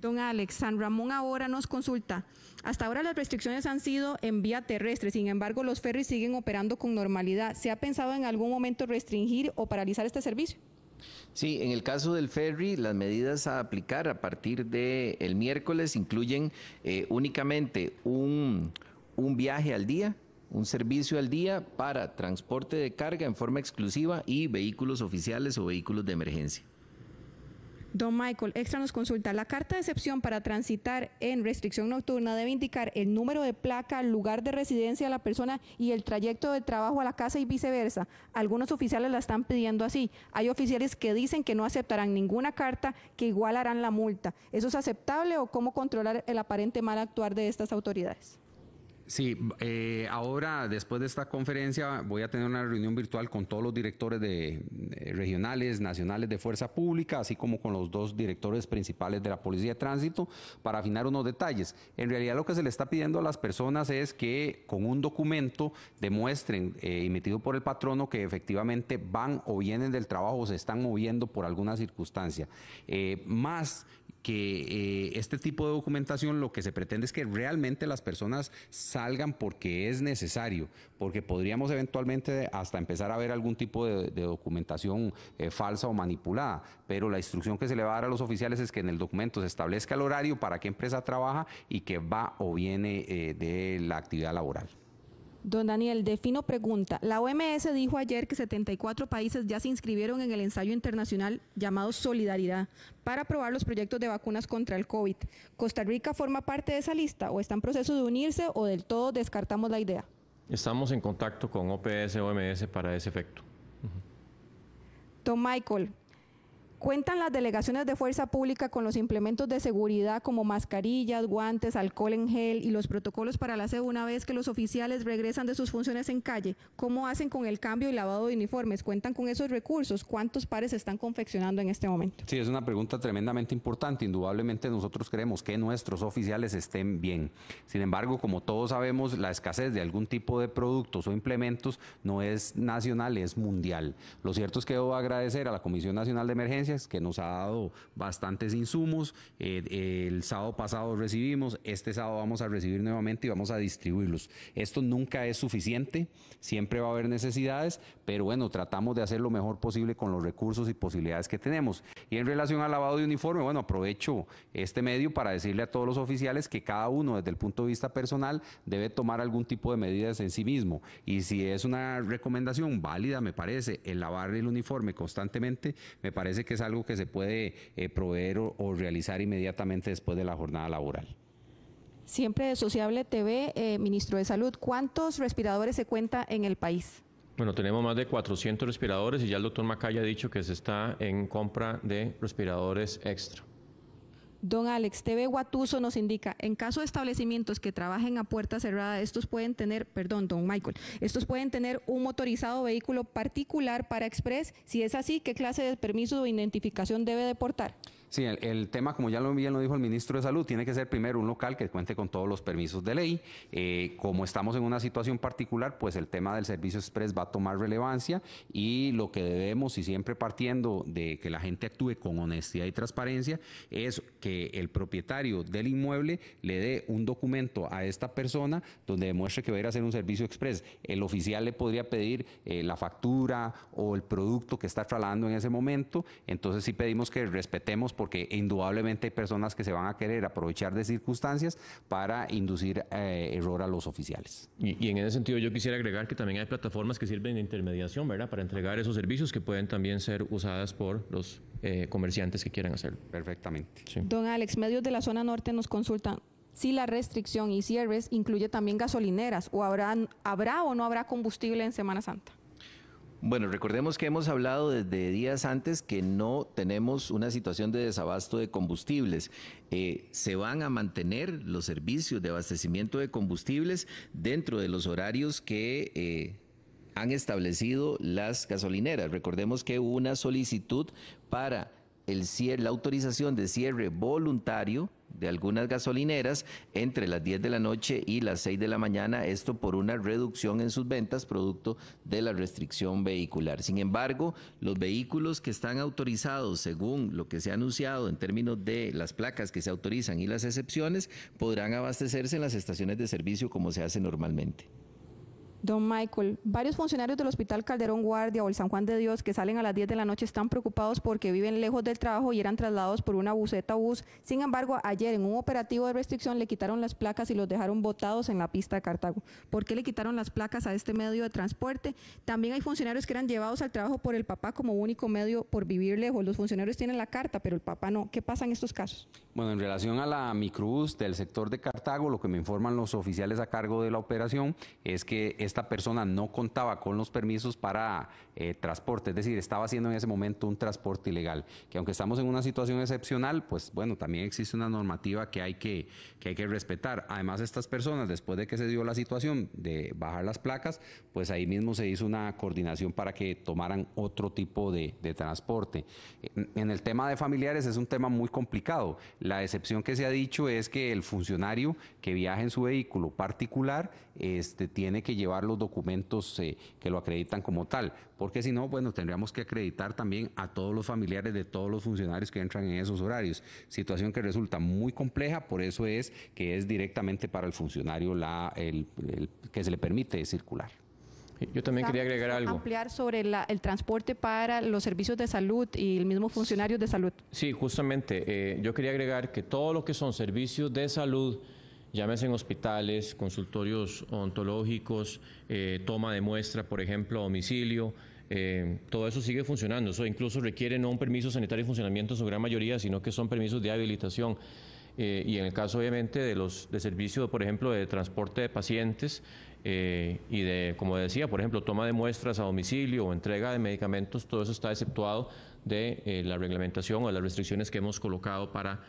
Don Alex, San Ramón ahora nos consulta. Hasta ahora las restricciones han sido en vía terrestre, sin embargo los ferries siguen operando con normalidad. ¿Se ha pensado en algún momento restringir o paralizar este servicio? Sí, en el caso del ferry, las medidas a aplicar a partir del el miércoles incluyen eh, únicamente un, un viaje al día, un servicio al día para transporte de carga en forma exclusiva y vehículos oficiales o vehículos de emergencia. Don Michael, extra nos consulta. La carta de excepción para transitar en restricción nocturna debe indicar el número de placa, lugar de residencia de la persona y el trayecto de trabajo a la casa y viceversa. Algunos oficiales la están pidiendo así. Hay oficiales que dicen que no aceptarán ninguna carta, que igual harán la multa. ¿Eso es aceptable o cómo controlar el aparente mal actuar de estas autoridades? Sí, eh, ahora después de esta conferencia voy a tener una reunión virtual con todos los directores de, eh, regionales, nacionales de Fuerza Pública, así como con los dos directores principales de la Policía de Tránsito, para afinar unos detalles. En realidad lo que se le está pidiendo a las personas es que con un documento demuestren, eh, emitido por el patrono, que efectivamente van o vienen del trabajo o se están moviendo por alguna circunstancia. más que este tipo de documentación lo que se pretende es que realmente las personas salgan porque es necesario, porque podríamos eventualmente hasta empezar a ver algún tipo de, documentación eh, falsa o manipulada, pero la instrucción que se le va a dar a los oficiales es que en el documento se establezca el horario para qué empresa trabaja y que va o viene eh, de la actividad laboral. Don Daniel Defino pregunta, la OMS dijo ayer que 74 países ya se inscribieron en el ensayo internacional llamado Solidaridad para aprobar los proyectos de vacunas contra el COVID. ¿Costa Rica forma parte de esa lista o está en proceso de unirse o del todo descartamos la idea? Estamos en contacto con OPS, OMS para ese efecto. Don Michael, ¿Cuentan las delegaciones de fuerza pública con los implementos de seguridad como mascarillas, guantes, alcohol en gel y los protocolos para la sede una vez que los oficiales regresan de sus funciones en calle? ¿Cómo hacen con el cambio y lavado de uniformes? ¿Cuentan con esos recursos? ¿Cuántos pares se están confeccionando en este momento? Sí, es una pregunta tremendamente importante. Indudablemente nosotros queremos que nuestros oficiales estén bien. Sin embargo, como todos sabemos, la escasez de algún tipo de productos o implementos no es nacional, es mundial. Lo cierto es que debo agradecer a la Comisión Nacional de Emergencia que nos ha dado bastantes insumos. Eh, el sábado pasado recibimos, este sábado vamos a recibir nuevamente y vamos a distribuirlos. Esto nunca es suficiente, siempre va a haber necesidades, pero bueno, tratamos de hacer lo mejor posible con los recursos y posibilidades que tenemos. Y en relación al lavado de uniforme, bueno, aprovecho este medio para decirle a todos los oficiales que cada uno desde el punto de vista personal debe tomar algún tipo de medidas en sí mismo. Y si es una recomendación válida, me parece, el lavar el uniforme constantemente, me parece que es algo que se puede eh, proveer o, realizar inmediatamente después de la jornada laboral. Siempre de Sociable TV, eh, ministro de Salud, ¿cuántos respiradores se cuenta en el país? Bueno, tenemos más de 400 respiradores y ya el doctor Macaya ha dicho que se está en compra de respiradores extra. Don Alex, TV Guatuso nos indica, en caso de establecimientos que trabajen a puerta cerrada, estos pueden tener, perdón, don Michael, estos pueden tener un motorizado vehículo particular para Express. Si es así, ¿qué clase de permiso o identificación debe deportar? Sí, el, tema, como ya lo, dijo el ministro de Salud, tiene que ser primero un local que cuente con todos los permisos de ley. Eh, como estamos en una situación particular, pues el tema del servicio express va a tomar relevancia y lo que debemos, y siempre partiendo de que la gente actúe con honestidad y transparencia, es que el propietario del inmueble le dé un documento a esta persona donde demuestre que va a ir a hacer un servicio express. El oficial le podría pedir eh, la factura o el producto que está trasladando en ese momento. Entonces sí pedimos que respetemos porque indudablemente hay personas que se van a querer aprovechar de circunstancias para inducir eh, error a los oficiales. Y, en ese sentido yo quisiera agregar que también hay plataformas que sirven de intermediación, ¿verdad? Para entregar esos servicios que pueden también ser usadas por los eh, comerciantes que quieran hacerlo. Perfectamente. Don Alex, medios de la zona norte nos consultan si la restricción y cierres incluye también gasolineras o habrá o no habrá combustible en Semana Santa. Bueno, recordemos que hemos hablado desde días antes que no tenemos una situación de desabasto de combustibles. Eh, se van a mantener los servicios de abastecimiento de combustibles dentro de los horarios que... Eh, han establecido las gasolineras. Recordemos que hubo una solicitud para el la autorización de cierre voluntario de algunas gasolineras entre las 10 de la noche y las 6 de la mañana, esto por una reducción en sus ventas producto de la restricción vehicular. Sin embargo, los vehículos que están autorizados según lo que se ha anunciado en términos de las placas que se autorizan y las excepciones podrán abastecerse en las estaciones de servicio como se hace normalmente. Don Michael, varios funcionarios del Hospital Calderón Guardia o el San Juan de Dios que salen a las 10 de la noche están preocupados porque viven lejos del trabajo y eran trasladados por una buseta bus. Sin embargo, ayer en un operativo de restricción le quitaron las placas y los dejaron botados en la pista de Cartago. ¿Por qué le quitaron las placas a este medio de transporte? También hay funcionarios que eran llevados al trabajo por el papá como único medio por vivir lejos. Los funcionarios tienen la carta, pero el papá no. ¿Qué pasa en estos casos? Bueno, en relación a la Micruz del sector de Cartago, lo que me informan los oficiales a cargo de la operación es que esta persona no contaba con los permisos para eh, transporte, es decir, estaba haciendo en ese momento un transporte ilegal, que aunque estamos en una situación excepcional, pues bueno, también existe una normativa que hay que, hay que respetar. Además, estas personas, después de que se dio la situación de bajar las placas, pues ahí mismo se hizo una coordinación para que tomaran otro tipo de, transporte. En, el tema de familiares es un tema muy complicado. La excepción que se ha dicho es que el funcionario que viaja en su vehículo particular este, tiene que llevar los documentos eh, que lo acreditan como tal, porque si no, bueno, tendríamos que acreditar también a todos los familiares de todos los funcionarios que entran en esos horarios, situación que resulta muy compleja, por eso es que es directamente para el funcionario la, el, que se le permite circular. Eh, yo también quería agregar algo. Ampliar sobre el transporte para los servicios de salud y el mismo funcionario de salud. Sí, justamente. Eh, yo quería agregar que todo lo que son servicios de salud, llámese en hospitales, consultorios ontológicos, eh, toma de muestra, por ejemplo, a domicilio. Eh, todo eso sigue funcionando. Eso incluso requiere no un permiso sanitario de funcionamiento en su gran mayoría, sino que son permisos de habilitación. Eh, y en el caso, obviamente, de los de servicios, por ejemplo, de transporte de pacientes y de, como decía, por ejemplo, toma de muestras a domicilio o entrega de medicamentos, todo eso está exceptuado de la reglamentación o las restricciones que hemos colocado para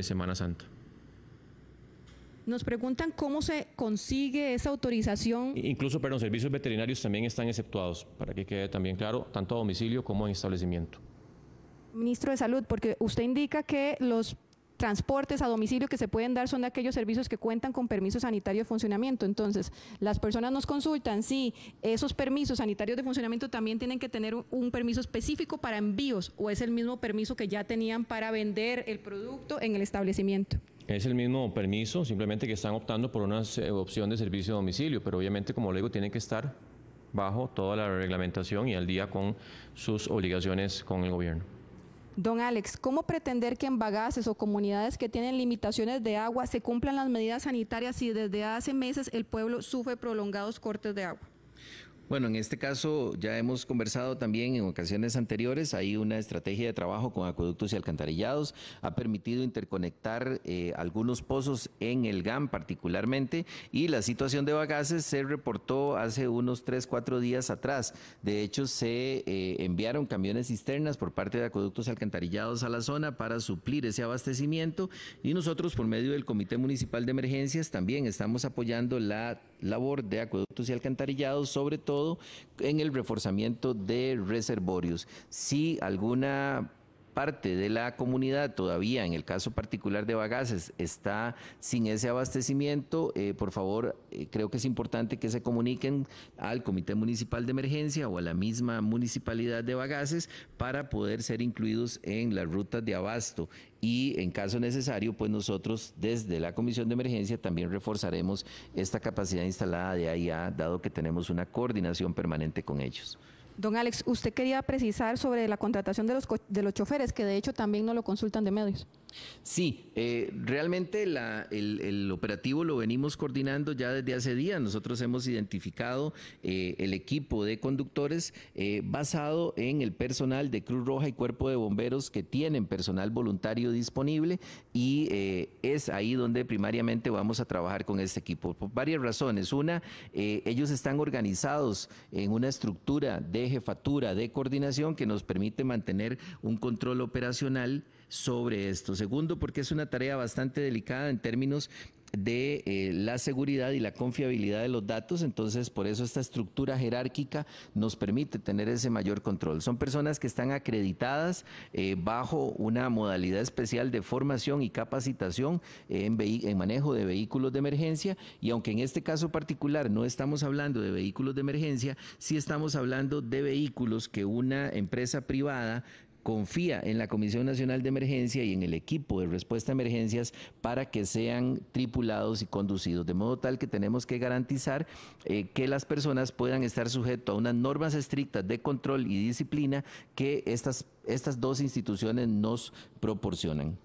Semana Santa. Nos preguntan cómo se consigue esa autorización. Incluso, perdón, servicios veterinarios también están exceptuados, para que quede también claro, tanto a domicilio como en establecimiento. Ministro de Salud, porque usted indica que los transportes a domicilio que se pueden dar son de aquellos servicios que cuentan con permiso sanitario de funcionamiento. Entonces, las personas nos consultan si esos permisos sanitarios de funcionamiento también tienen que tener un permiso específico para envíos o es el mismo permiso que ya tenían para vender el producto en el establecimiento. Es el mismo permiso, simplemente que están optando por una eh, opción de servicio de domicilio, pero obviamente, como le digo, tienen que estar bajo toda la reglamentación y al día con sus obligaciones con el gobierno. Don Alex, ¿cómo pretender que en bagaces o comunidades que tienen limitaciones de agua se cumplan las medidas sanitarias si desde hace meses el pueblo sufre prolongados cortes de agua? Bueno, en este caso ya hemos conversado también en ocasiones anteriores, hay una estrategia de trabajo con acueductos y alcantarillados, ha permitido interconectar eh, algunos pozos en el GAM particularmente y la situación de bagaces se reportó hace unos 3, 4 días atrás. De hecho, se eh, enviaron camiones cisternas por parte de acueductos y alcantarillados a la zona para suplir ese abastecimiento y nosotros por medio del Comité Municipal de Emergencias también estamos apoyando la labor de acueductos y alcantarillados, sobre todo en el reforzamiento de reservorios. Si alguna parte de la comunidad todavía, en el caso particular de Bagases está sin ese abastecimiento, eh, por favor, eh, creo que es importante que se comuniquen al Comité Municipal de Emergencia o a la misma municipalidad de Bagases para poder ser incluidos en las rutas de abasto y en caso necesario, pues nosotros desde la Comisión de Emergencia también reforzaremos esta capacidad instalada de AIA, dado que tenemos una coordinación permanente con ellos. Don Alex, usted quería precisar sobre la contratación de los, de los choferes, que de hecho también no lo consultan de medios. Sí, eh, realmente el, operativo lo venimos coordinando ya desde hace días. Nosotros hemos identificado eh, el equipo de conductores eh, basado en el personal de Cruz Roja y Cuerpo de Bomberos que tienen personal voluntario disponible y es ahí donde primariamente vamos a trabajar con este equipo. Por varias razones. Una, ellos están organizados en una estructura de jefatura, de coordinación que nos permite mantener un control operacional sobre esto. Segundo, porque es una tarea bastante delicada en términos de eh, la seguridad y la confiabilidad de los datos, entonces por eso esta estructura jerárquica nos permite tener ese mayor control. Son personas que están acreditadas eh, bajo una modalidad especial de formación y capacitación en, en manejo de vehículos de emergencia y aunque en este caso particular no estamos hablando de vehículos de emergencia, sí estamos hablando de vehículos que una empresa privada confía en la Comisión Nacional de Emergencia y en el equipo de respuesta a emergencias para que sean tripulados y conducidos, de modo tal que tenemos que garantizar eh, que las personas puedan estar sujetas a unas normas estrictas de control y disciplina que estas, estas dos instituciones nos proporcionan.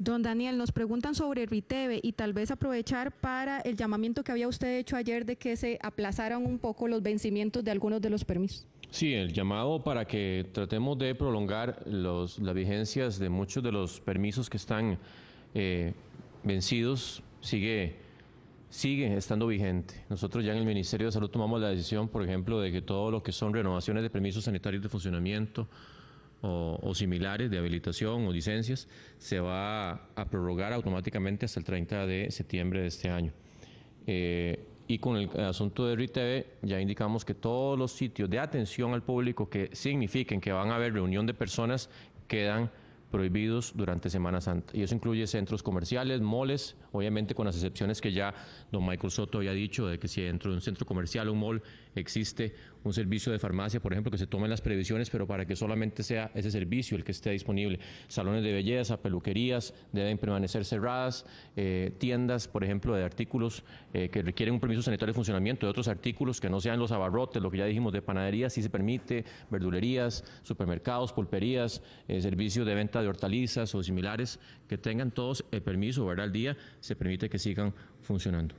Don Daniel, nos preguntan sobre Riteve y tal vez aprovechar para el llamamiento que había usted hecho ayer de que se aplazaran un poco los vencimientos de algunos de los permisos. Sí, el llamado para que tratemos de prolongar los, las vigencias de muchos de los permisos que están eh, vencidos sigue, sigue estando vigente. Nosotros ya en el Ministerio de Salud tomamos la decisión, por ejemplo, de que todo lo que son renovaciones de permisos sanitarios de funcionamiento o, similares de habilitación o licencias se va a prorrogar automáticamente hasta el 30 de septiembre de este año. Eh, y con el asunto de RITV, ya indicamos que todos los sitios de atención al público que signifiquen que van a haber reunión de personas quedan prohibidos durante Semana Santa. Y eso incluye centros comerciales, moles, obviamente con las excepciones que ya don Michael Soto había dicho, de que si dentro de un centro comercial o un mall existe un servicio de farmacia, por ejemplo, que se tomen las previsiones, pero para que solamente sea ese servicio el que esté disponible. Salones de belleza, peluquerías deben permanecer cerradas, eh, tiendas, por ejemplo, de artículos eh, que requieren un permiso sanitario de funcionamiento, de otros artículos que no sean los abarrotes, lo que ya dijimos de panaderías, si se permite, verdulerías, supermercados, pulperías, eh, servicios de venta de hortalizas o similares, que tengan todos el permiso, ¿verdad? Al día se permite que sigan funcionando.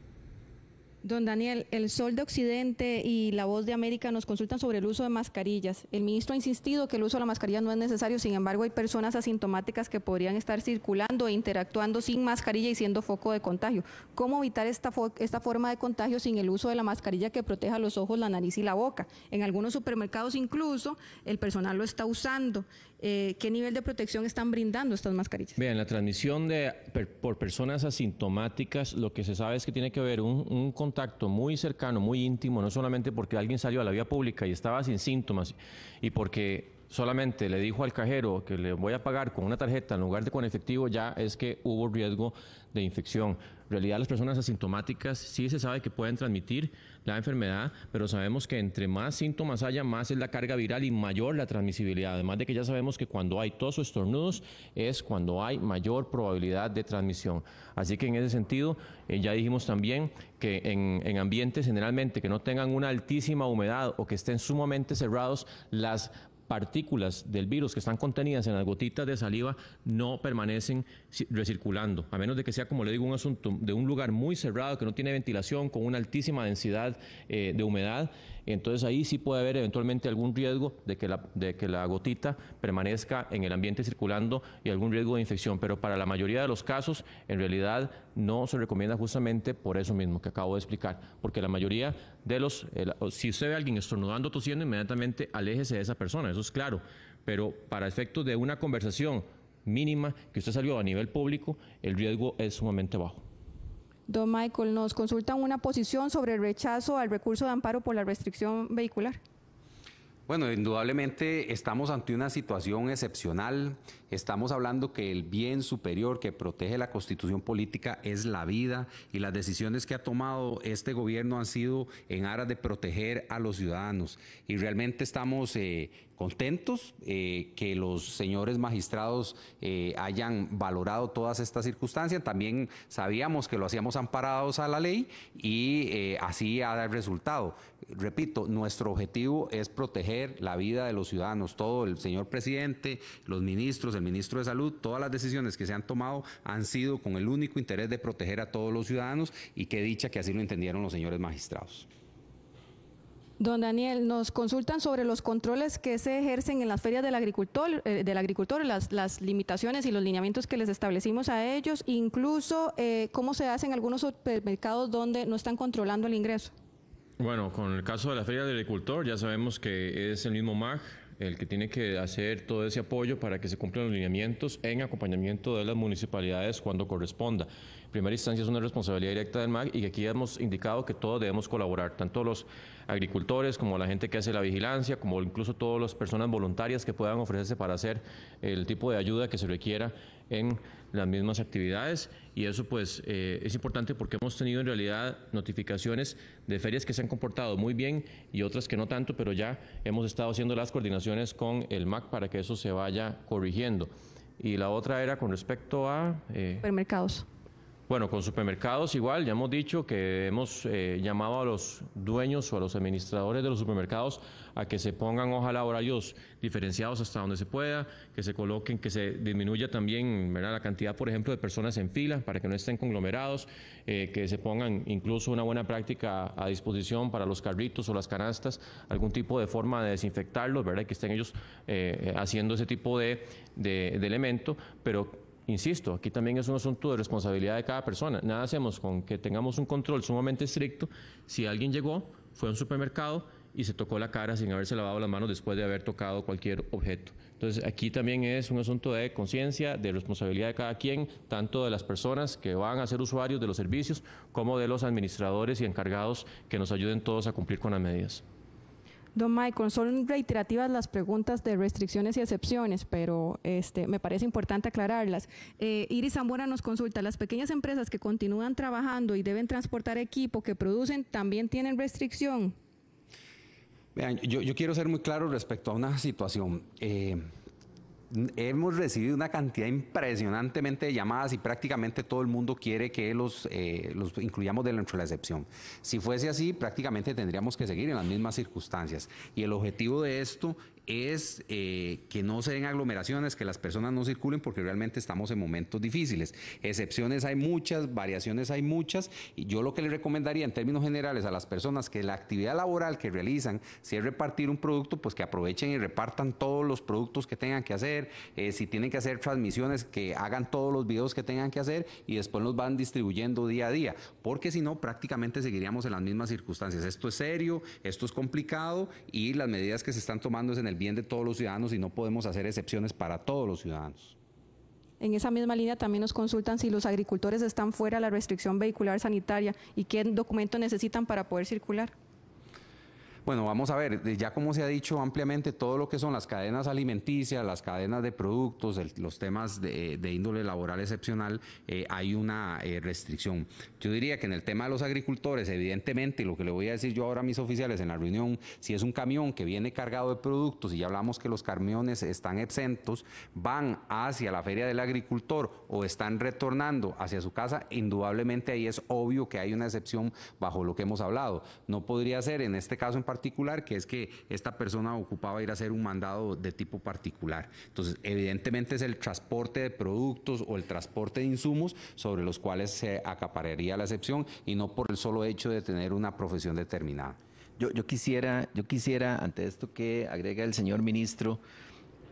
Don Daniel, el Sol de Occidente y la Voz de América nos consultan sobre el uso de mascarillas. El ministro ha insistido que el uso de la mascarilla no es necesario, sin embargo hay personas asintomáticas que podrían estar circulando e interactuando sin mascarilla y siendo foco de contagio. ¿Cómo evitar esta, esta forma de contagio sin el uso de la mascarilla que proteja los ojos, la nariz y la boca? En algunos supermercados incluso el personal lo está usando. Eh, ¿qué nivel de protección están brindando estas mascarillas? Bien, la transmisión de, por personas asintomáticas, lo que se sabe es que tiene que haber un, contacto muy cercano, muy íntimo, no solamente porque alguien salió a la vía pública y estaba sin síntomas y porque solamente le dijo al cajero que le voy a pagar con una tarjeta en lugar de con efectivo, ya es que hubo riesgo de infección. En realidad las personas asintomáticas sí se sabe que pueden transmitir la enfermedad, pero sabemos que entre más síntomas haya, más es la carga viral y mayor la transmisibilidad. Además de que ya sabemos que cuando hay tos o estornudos es cuando hay mayor probabilidad de transmisión. Así que en ese sentido, eh, ya dijimos también que en, en ambientes generalmente que no tengan una altísima humedad o que estén sumamente cerrados, las partículas del virus que están contenidas en las gotitas de saliva no permanecen recirculando, a menos de que sea, como le digo, un asunto de un lugar muy cerrado, que no tiene ventilación, con una altísima densidad eh, de humedad entonces ahí sí puede haber eventualmente algún riesgo de que la, gotita permanezca en el ambiente circulando y algún riesgo de infección, pero para la mayoría de los casos en realidad no se recomienda justamente por eso mismo que acabo de explicar, porque la mayoría de los, si usted ve a alguien estornudando, tosiendo, inmediatamente aléjese de esa persona, eso es claro, pero para efectos de una conversación mínima que usted salió a nivel público, el riesgo es sumamente bajo. Don Michael, nos consultan una posición sobre el rechazo al recurso de amparo por la restricción vehicular. Bueno, indudablemente estamos ante una situación excepcional. Estamos hablando que el bien superior que protege la constitución política es la vida y las decisiones que ha tomado este gobierno han sido en aras de proteger a los ciudadanos. Y realmente estamos eh, contentos eh, que los señores magistrados eh, hayan valorado todas estas circunstancias. También sabíamos que lo hacíamos amparados a la ley y eh, así ha dado resultado. Repito, nuestro objetivo es proteger la vida de los ciudadanos. Todo el señor presidente, los ministros, el ministro de Salud, todas las decisiones que se han tomado han sido con el único interés de proteger a todos los ciudadanos y que dicha que así lo entendieron los señores magistrados. Don Daniel, nos consultan sobre los controles que se ejercen en las ferias del agricultor, eh, agricultor las, limitaciones y los lineamientos que les establecimos a ellos, incluso eh, cómo se hace en algunos supermercados donde no están controlando el ingreso. Bueno, con el caso de la Feria del Agricultor, ya sabemos que es el mismo MAG, el que tiene que hacer todo ese apoyo para que se cumplan los lineamientos en acompañamiento de las municipalidades cuando corresponda. En primera instancia es una responsabilidad directa del MAG y aquí hemos indicado que todos debemos colaborar, tanto los agricultores como la gente que hace la vigilancia, como incluso todas las personas voluntarias que puedan ofrecerse para hacer el tipo de ayuda que se requiera en las mismas actividades y eso pues eh, es importante porque hemos tenido en realidad notificaciones de ferias que se han comportado muy bien y otras que no tanto, pero ya hemos estado haciendo las coordinaciones con el MAC para que eso se vaya corrigiendo. Y la otra era con respecto a... Eh, supermercados. Bueno, con supermercados igual, ya hemos dicho que hemos eh, llamado a los dueños o a los administradores de los supermercados a que se pongan ojalá horarios diferenciados hasta donde se pueda, que se coloquen, que se disminuya también la cantidad, por ejemplo, de personas en fila para que no estén conglomerados, eh, que se pongan incluso una buena práctica a disposición para los carritos o las canastas, algún tipo de forma de desinfectarlos, ¿verdad? que estén ellos eh, haciendo ese tipo de, de elemento, pero insisto, aquí también es un asunto de responsabilidad de cada persona. Nada hacemos con que tengamos un control sumamente estricto. Si alguien llegó, fue a un supermercado y se tocó la cara sin haberse lavado las manos después de haber tocado cualquier objeto. Entonces, aquí también es un asunto de conciencia, de responsabilidad de cada quien, tanto de las personas que van a ser usuarios de los servicios como de los administradores y encargados que nos ayuden todos a cumplir con las medidas. Don Michael, son reiterativas las preguntas de restricciones y excepciones, pero este, me parece importante aclararlas. Eh, Iris Zamora nos consulta, las pequeñas empresas que continúan trabajando y deben transportar equipo que producen, ¿también tienen restricción? Vean, yo, quiero ser muy claro respecto a una situación. Eh, hemos recibido una cantidad impresionantemente de llamadas y prácticamente todo el mundo quiere que los, eh, los incluyamos dentro de la excepción. Si fuese así, prácticamente tendríamos que seguir en las mismas circunstancias. Y el objetivo de esto es eh, que no se den aglomeraciones, que las personas no circulen, porque realmente estamos en momentos difíciles. Excepciones hay muchas, variaciones hay muchas, y yo lo que le recomendaría en términos generales a las personas que la actividad laboral que realizan, si es repartir un producto, pues que aprovechen y repartan todos los productos que tengan que hacer, eh, si tienen que hacer transmisiones, que hagan todos los videos que tengan que hacer y después los van distribuyendo día a día, porque si no, prácticamente seguiríamos en las mismas circunstancias. Esto es serio, esto es complicado y las medidas que se están tomando es en el bien de todos los ciudadanos y no podemos hacer excepciones para todos los ciudadanos. En esa misma línea también nos consultan si los agricultores están fuera de la restricción vehicular sanitaria y qué documento necesitan para poder circular. Bueno, vamos a ver, ya como se ha dicho ampliamente, todo lo que son las cadenas alimenticias, las cadenas de productos, los temas de, índole laboral excepcional, eh, hay una eh, restricción. Yo diría que en el tema de los agricultores, evidentemente, lo que le voy a decir yo ahora a mis oficiales en la reunión, si es un camión que viene cargado de productos, y ya hablamos que los camiones están exentos, van hacia la feria del agricultor o están retornando hacia su casa, indudablemente ahí es obvio que hay una excepción bajo lo que hemos hablado. No podría ser en este caso en particular particular, que es que esta persona ocupaba ir a hacer un mandado de tipo particular. Entonces, evidentemente es el transporte de productos o el transporte de insumos sobre los cuales se acapararía la excepción y no por el solo hecho de tener una profesión determinada. Yo, yo quisiera, yo quisiera, ante esto que agrega el señor ministro,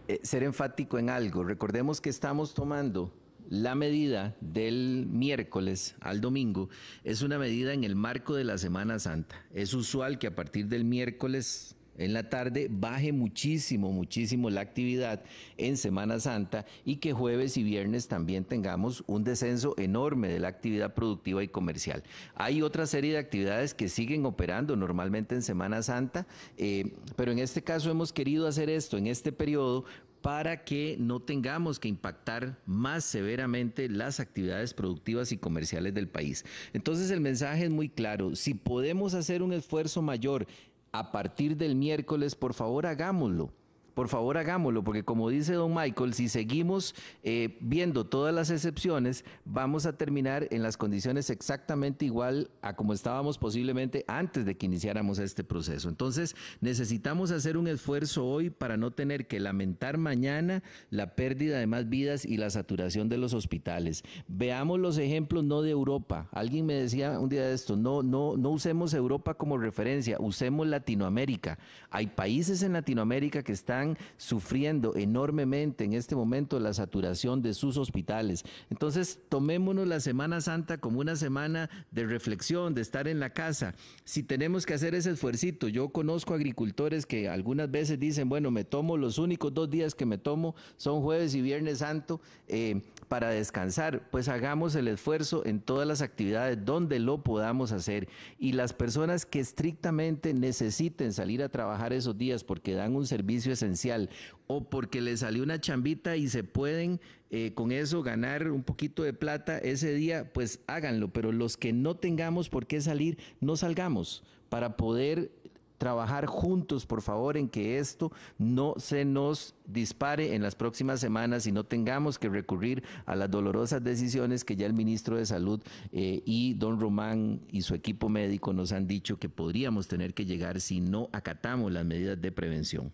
eh, ser enfático en algo. Recordemos que estamos tomando la medida del miércoles al domingo es una medida en el marco de la Semana Santa. Es usual que a partir del miércoles en la tarde baje muchísimo, muchísimo la actividad en Semana Santa y que jueves y viernes también tengamos un descenso enorme de la actividad productiva y comercial. Hay otra serie de actividades que siguen operando normalmente en Semana Santa, eh, pero en este caso hemos querido hacer esto en este periodo para que no tengamos que impactar más severamente las actividades productivas y comerciales del país. Entonces el mensaje es muy claro, si podemos hacer un esfuerzo mayor a partir del miércoles, por favor hagámoslo por favor hagámoslo, porque como dice don Michael, si seguimos eh, viendo todas las excepciones, vamos a terminar en las condiciones exactamente igual a como estábamos posiblemente antes de que iniciáramos este proceso. Entonces, necesitamos hacer un esfuerzo hoy para no tener que lamentar mañana la pérdida de más vidas y la saturación de los hospitales. Veamos los ejemplos no de Europa. Alguien me decía un día de esto, no, no, no usemos Europa como referencia, usemos Latinoamérica. Hay países en Latinoamérica que están sufriendo enormemente en este momento la saturación de sus hospitales. Entonces, tomémonos la Semana Santa como una semana de reflexión, de estar en la casa. Si tenemos que hacer ese esfuercito, yo conozco agricultores que algunas veces dicen, bueno, me tomo los únicos dos días que me tomo son jueves y viernes santo. Eh, para descansar, pues hagamos el esfuerzo en todas las actividades donde lo podamos hacer. Y las personas que estrictamente necesiten salir a trabajar esos días porque dan un servicio esencial o porque les salió una chambita y se pueden eh, con eso ganar un poquito de plata ese día, pues háganlo. Pero los que no tengamos por qué salir, no salgamos para poder trabajar juntos, por favor, en que esto no se nos dispare en las próximas semanas y no tengamos que recurrir a las dolorosas decisiones que ya el ministro de Salud eh, y don Román y su equipo médico nos han dicho que podríamos tener que llegar si no acatamos las medidas de prevención.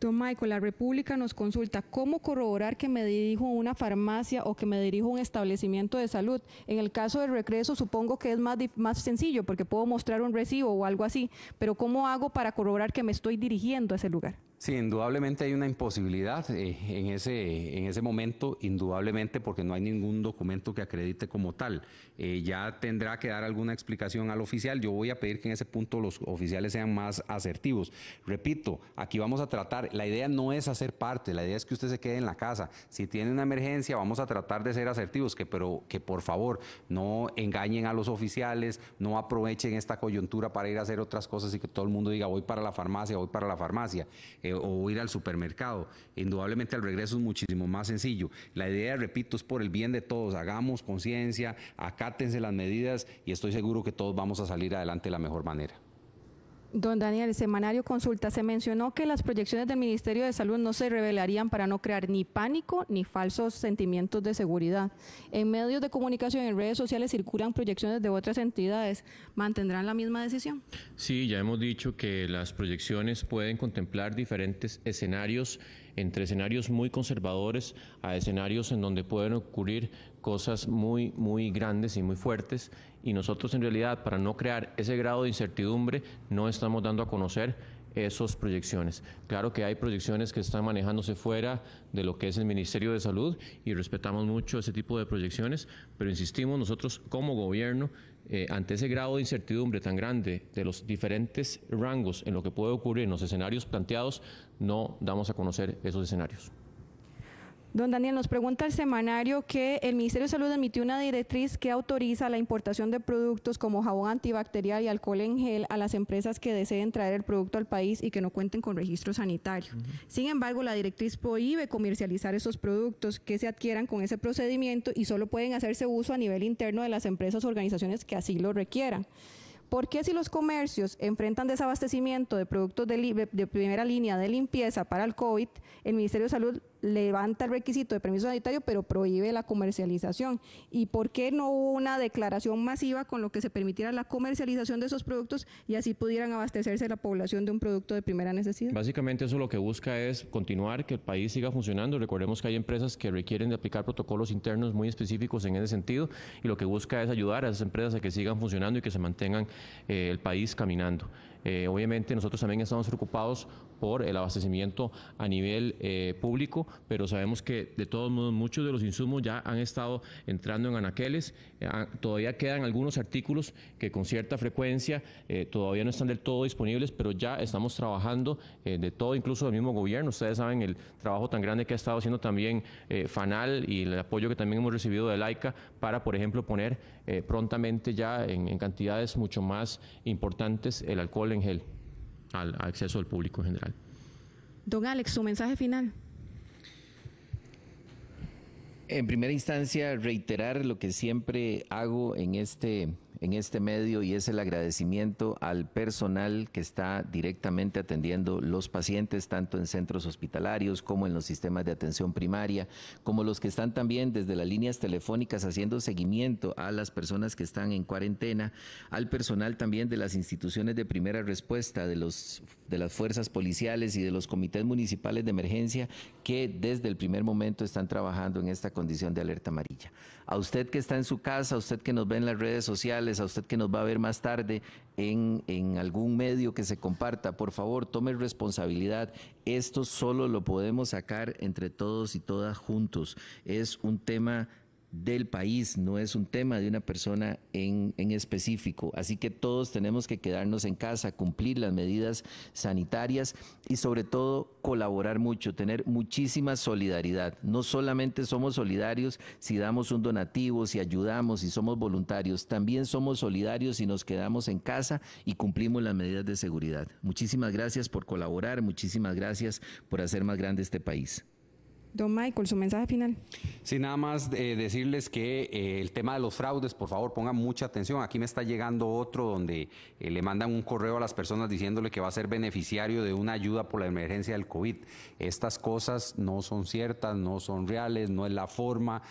Don Michael, la República nos consulta cómo corroborar que me dirijo a una farmacia o que me dirijo a un establecimiento de salud. En el caso del regreso supongo que es más sencillo porque puedo mostrar un recibo o algo así, pero ¿cómo hago para corroborar que me estoy dirigiendo a ese lugar? Sí, indudablemente hay una imposibilidad eh, en, ese, en ese momento, indudablemente porque no hay ningún documento que acredite como tal. Eh, ya tendrá que dar alguna explicación al oficial. Yo voy a pedir que en ese punto los oficiales sean más asertivos. Repito, aquí vamos a tratar, la idea no es hacer parte, la idea es que usted se quede en la casa. Si tiene una emergencia, vamos a tratar de ser asertivos, que, pero que por favor no engañen a los oficiales, no aprovechen esta coyuntura para ir a hacer otras cosas y que todo el mundo diga voy para la farmacia, voy para la farmacia. Eh, o ir al supermercado. Indudablemente al regreso es muchísimo más sencillo. La idea, repito, es por el bien de todos. Hagamos conciencia, acátense las medidas y estoy seguro que todos vamos a salir adelante de la mejor manera. Don Daniel, el semanario Consulta se mencionó que las proyecciones del Ministerio de Salud no se revelarían para no crear ni pánico ni falsos sentimientos de seguridad. En medios de comunicación y en redes sociales circulan proyecciones de otras entidades. ¿Mantendrán la misma decisión? Sí, ya hemos dicho que las proyecciones pueden contemplar diferentes escenarios, entre escenarios muy conservadores a escenarios en donde pueden ocurrir cosas muy, muy grandes y muy fuertes y nosotros en realidad para no crear ese grado de incertidumbre no estamos dando a conocer esas proyecciones. Claro que hay proyecciones que están manejándose fuera de lo que es el Ministerio de Salud y respetamos mucho ese tipo de proyecciones, pero insistimos nosotros como gobierno eh, ante ese grado de incertidumbre tan grande de los diferentes rangos en lo que puede ocurrir en los escenarios planteados, no damos a conocer esos escenarios. Don Daniel, nos pregunta el semanario que el Ministerio de Salud emitió una directriz que autoriza la importación de productos como jabón antibacterial y alcohol en gel a las empresas que deseen traer el producto al país y que no cuenten con registro sanitario. Sin embargo, la directriz prohíbe comercializar esos productos que se adquieran con ese procedimiento y solo pueden hacerse uso a nivel interno de las empresas o organizaciones que así lo requieran. ¿Por qué si los comercios enfrentan desabastecimiento de productos de, primera línea de limpieza para el COVID, el Ministerio de Salud levanta el requisito de permiso sanitario, pero prohíbe la comercialización. ¿Y por qué no hubo una declaración masiva con lo que se permitiera la comercialización de esos productos y así pudieran abastecerse la población de un producto de primera necesidad? Básicamente eso lo que busca es continuar, que el país siga funcionando. Recordemos que hay empresas que requieren de aplicar protocolos internos muy específicos en ese sentido y lo que busca es ayudar a esas empresas a que sigan funcionando y que se mantengan eh, el país caminando. Eh, obviamente nosotros también estamos preocupados por el abastecimiento a nivel eh, público, pero sabemos que de todos modos muchos de los insumos ya han estado entrando en anaqueles, eh, todavía quedan algunos artículos que con cierta frecuencia todavía no están del todo disponibles, pero ya estamos trabajando de todo, incluso del mismo gobierno. Ustedes saben el trabajo tan grande que ha estado haciendo también FANAL y el apoyo que también hemos recibido de laica para, por ejemplo, poner prontamente ya en, en cantidades mucho más importantes el alcohol en al acceso al público en general. Don Alex, su mensaje final. En primera instancia, reiterar lo que siempre hago en este en este medio y es el agradecimiento al personal que está directamente atendiendo los pacientes, tanto en centros hospitalarios como en los sistemas de atención primaria, como los que están también desde las líneas telefónicas haciendo seguimiento a las personas que están en cuarentena, al personal también de las instituciones de primera respuesta, de, los, de las fuerzas policiales y de los comités municipales de emergencia que desde el primer momento están trabajando en esta condición de alerta amarilla. A usted que está en su casa, a usted que nos ve en las redes sociales, a usted que nos va a ver más tarde en, algún medio que se comparta, por favor, tome responsabilidad. Esto solo lo podemos sacar entre todos y todas juntos. Es un tema del país, no es un tema de una persona en, específico. Así que todos tenemos que quedarnos en casa, cumplir las medidas sanitarias y sobre todo colaborar mucho, tener muchísima solidaridad. No solamente somos solidarios si damos un donativo, si ayudamos, si somos voluntarios, también somos solidarios si nos quedamos en casa y cumplimos las medidas de seguridad. Muchísimas gracias por colaborar, muchísimas gracias por hacer más grande este país. Don Michael, su mensaje final. Sí, nada más eh, decirles que eh, el tema de los fraudes, por favor, pongan mucha atención. Aquí me está llegando otro donde eh, le mandan un correo a las personas diciéndole que va a ser beneficiario de una ayuda por la emergencia del COVID. Estas cosas no son ciertas, no son reales, no es la forma.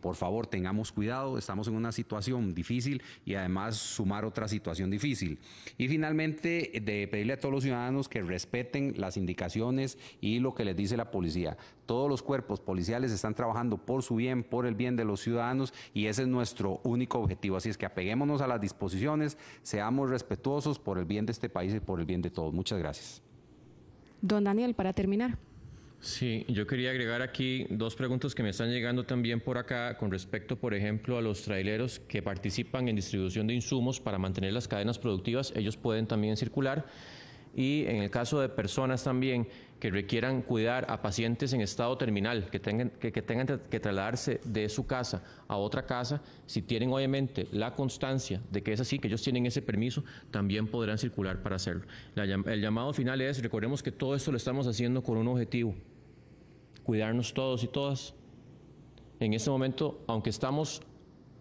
por favor, tengamos cuidado. Estamos en una situación difícil y además sumar otra situación difícil. Y finalmente, de pedirle a todos los ciudadanos que respeten las indicaciones y lo que les dice la policía todos los cuerpos policiales están trabajando por su bien, por el bien de los ciudadanos y ese es nuestro único objetivo. Así es que apeguémonos a las disposiciones, seamos respetuosos por el bien de este país y por el bien de todos. Muchas gracias. Don Daniel, para terminar. Sí, yo quería agregar aquí dos preguntas que me están llegando también por acá con respecto, por ejemplo, a los traileros que participan en distribución de insumos para mantener las cadenas productivas. Ellos pueden también circular. Y en el caso de personas también que requieran cuidar a pacientes en estado terminal, que tengan, que, tengan que trasladarse de su casa a otra casa, si tienen obviamente la constancia de que es así, que ellos tienen ese permiso, también podrán circular para hacerlo. el llamado final es, recordemos que todo esto lo estamos haciendo con un objetivo, cuidarnos todos y todas. En este momento, aunque estamos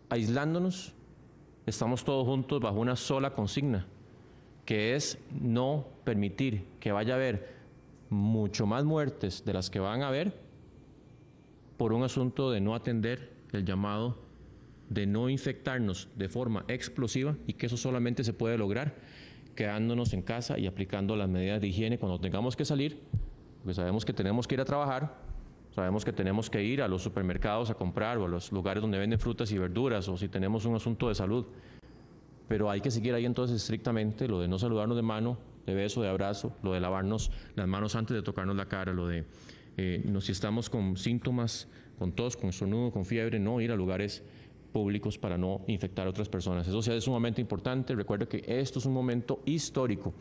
aislándonos, estamos todos juntos bajo una sola consigna, que es no permitir que vaya a haber mucho más muertes de las que van a haber por un asunto de no atender el llamado de no infectarnos de forma explosiva y que eso solamente se puede lograr quedándonos en casa y aplicando las medidas de higiene cuando tengamos que salir, porque sabemos que tenemos que ir a trabajar, sabemos que tenemos que ir a los supermercados a comprar o a los lugares donde venden frutas y verduras o si tenemos un asunto de salud, pero hay que seguir ahí entonces estrictamente lo de no saludarnos de mano, de beso, de abrazo, lo de lavarnos las manos antes de tocarnos la cara, lo de eh, si estamos con síntomas, con tos, con sonudo, con fiebre, no ir a lugares públicos para no infectar a otras personas. Eso sí es sumamente importante. Recuerdo que esto es un momento histórico.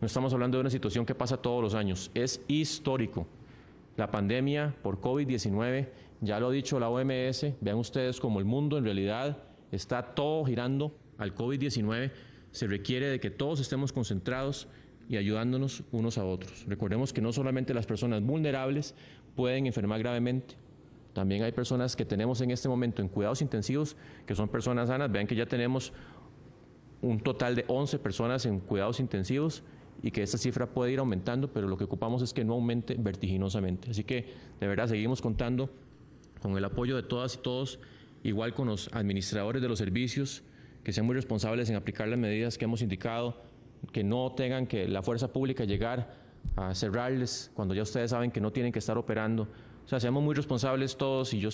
No estamos hablando de una situación que pasa todos los años. Es histórico. La pandemia por COVID-19, ya lo ha dicho la OMS, vean ustedes como el mundo en realidad está todo girando al COVID-19 se requiere de que todos estemos concentrados y ayudándonos unos a otros. Recordemos que no solamente las personas vulnerables pueden enfermar gravemente, también hay personas que tenemos en este momento en cuidados intensivos, que son personas sanas. Vean que ya tenemos un total de 11 personas en cuidados intensivos y que esa cifra puede ir aumentando, pero lo que ocupamos es que no aumente vertiginosamente. Así que de verdad seguimos contando con el apoyo de todas y todos, igual con los administradores de los servicios, que sean muy responsables en aplicar las medidas que hemos indicado, que no tengan que la fuerza pública llegar a cerrarles cuando ya ustedes saben que no tienen que estar operando. O sea, seamos muy responsables todos y yo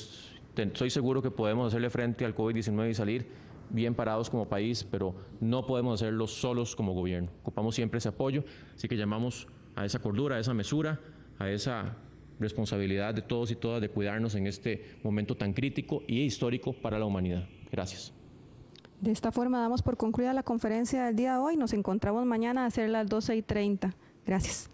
estoy seguro que podemos hacerle frente al COVID-19 y salir bien parados como país, pero no podemos hacerlo solos como gobierno. Ocupamos siempre ese apoyo, así que llamamos a esa cordura, a esa mesura, a esa responsabilidad de todos y todas de cuidarnos en este momento tan crítico y histórico para la humanidad. Gracias. De esta forma damos por concluida la conferencia del día de hoy. Nos encontramos mañana a hacer las 12 y 30. Gracias.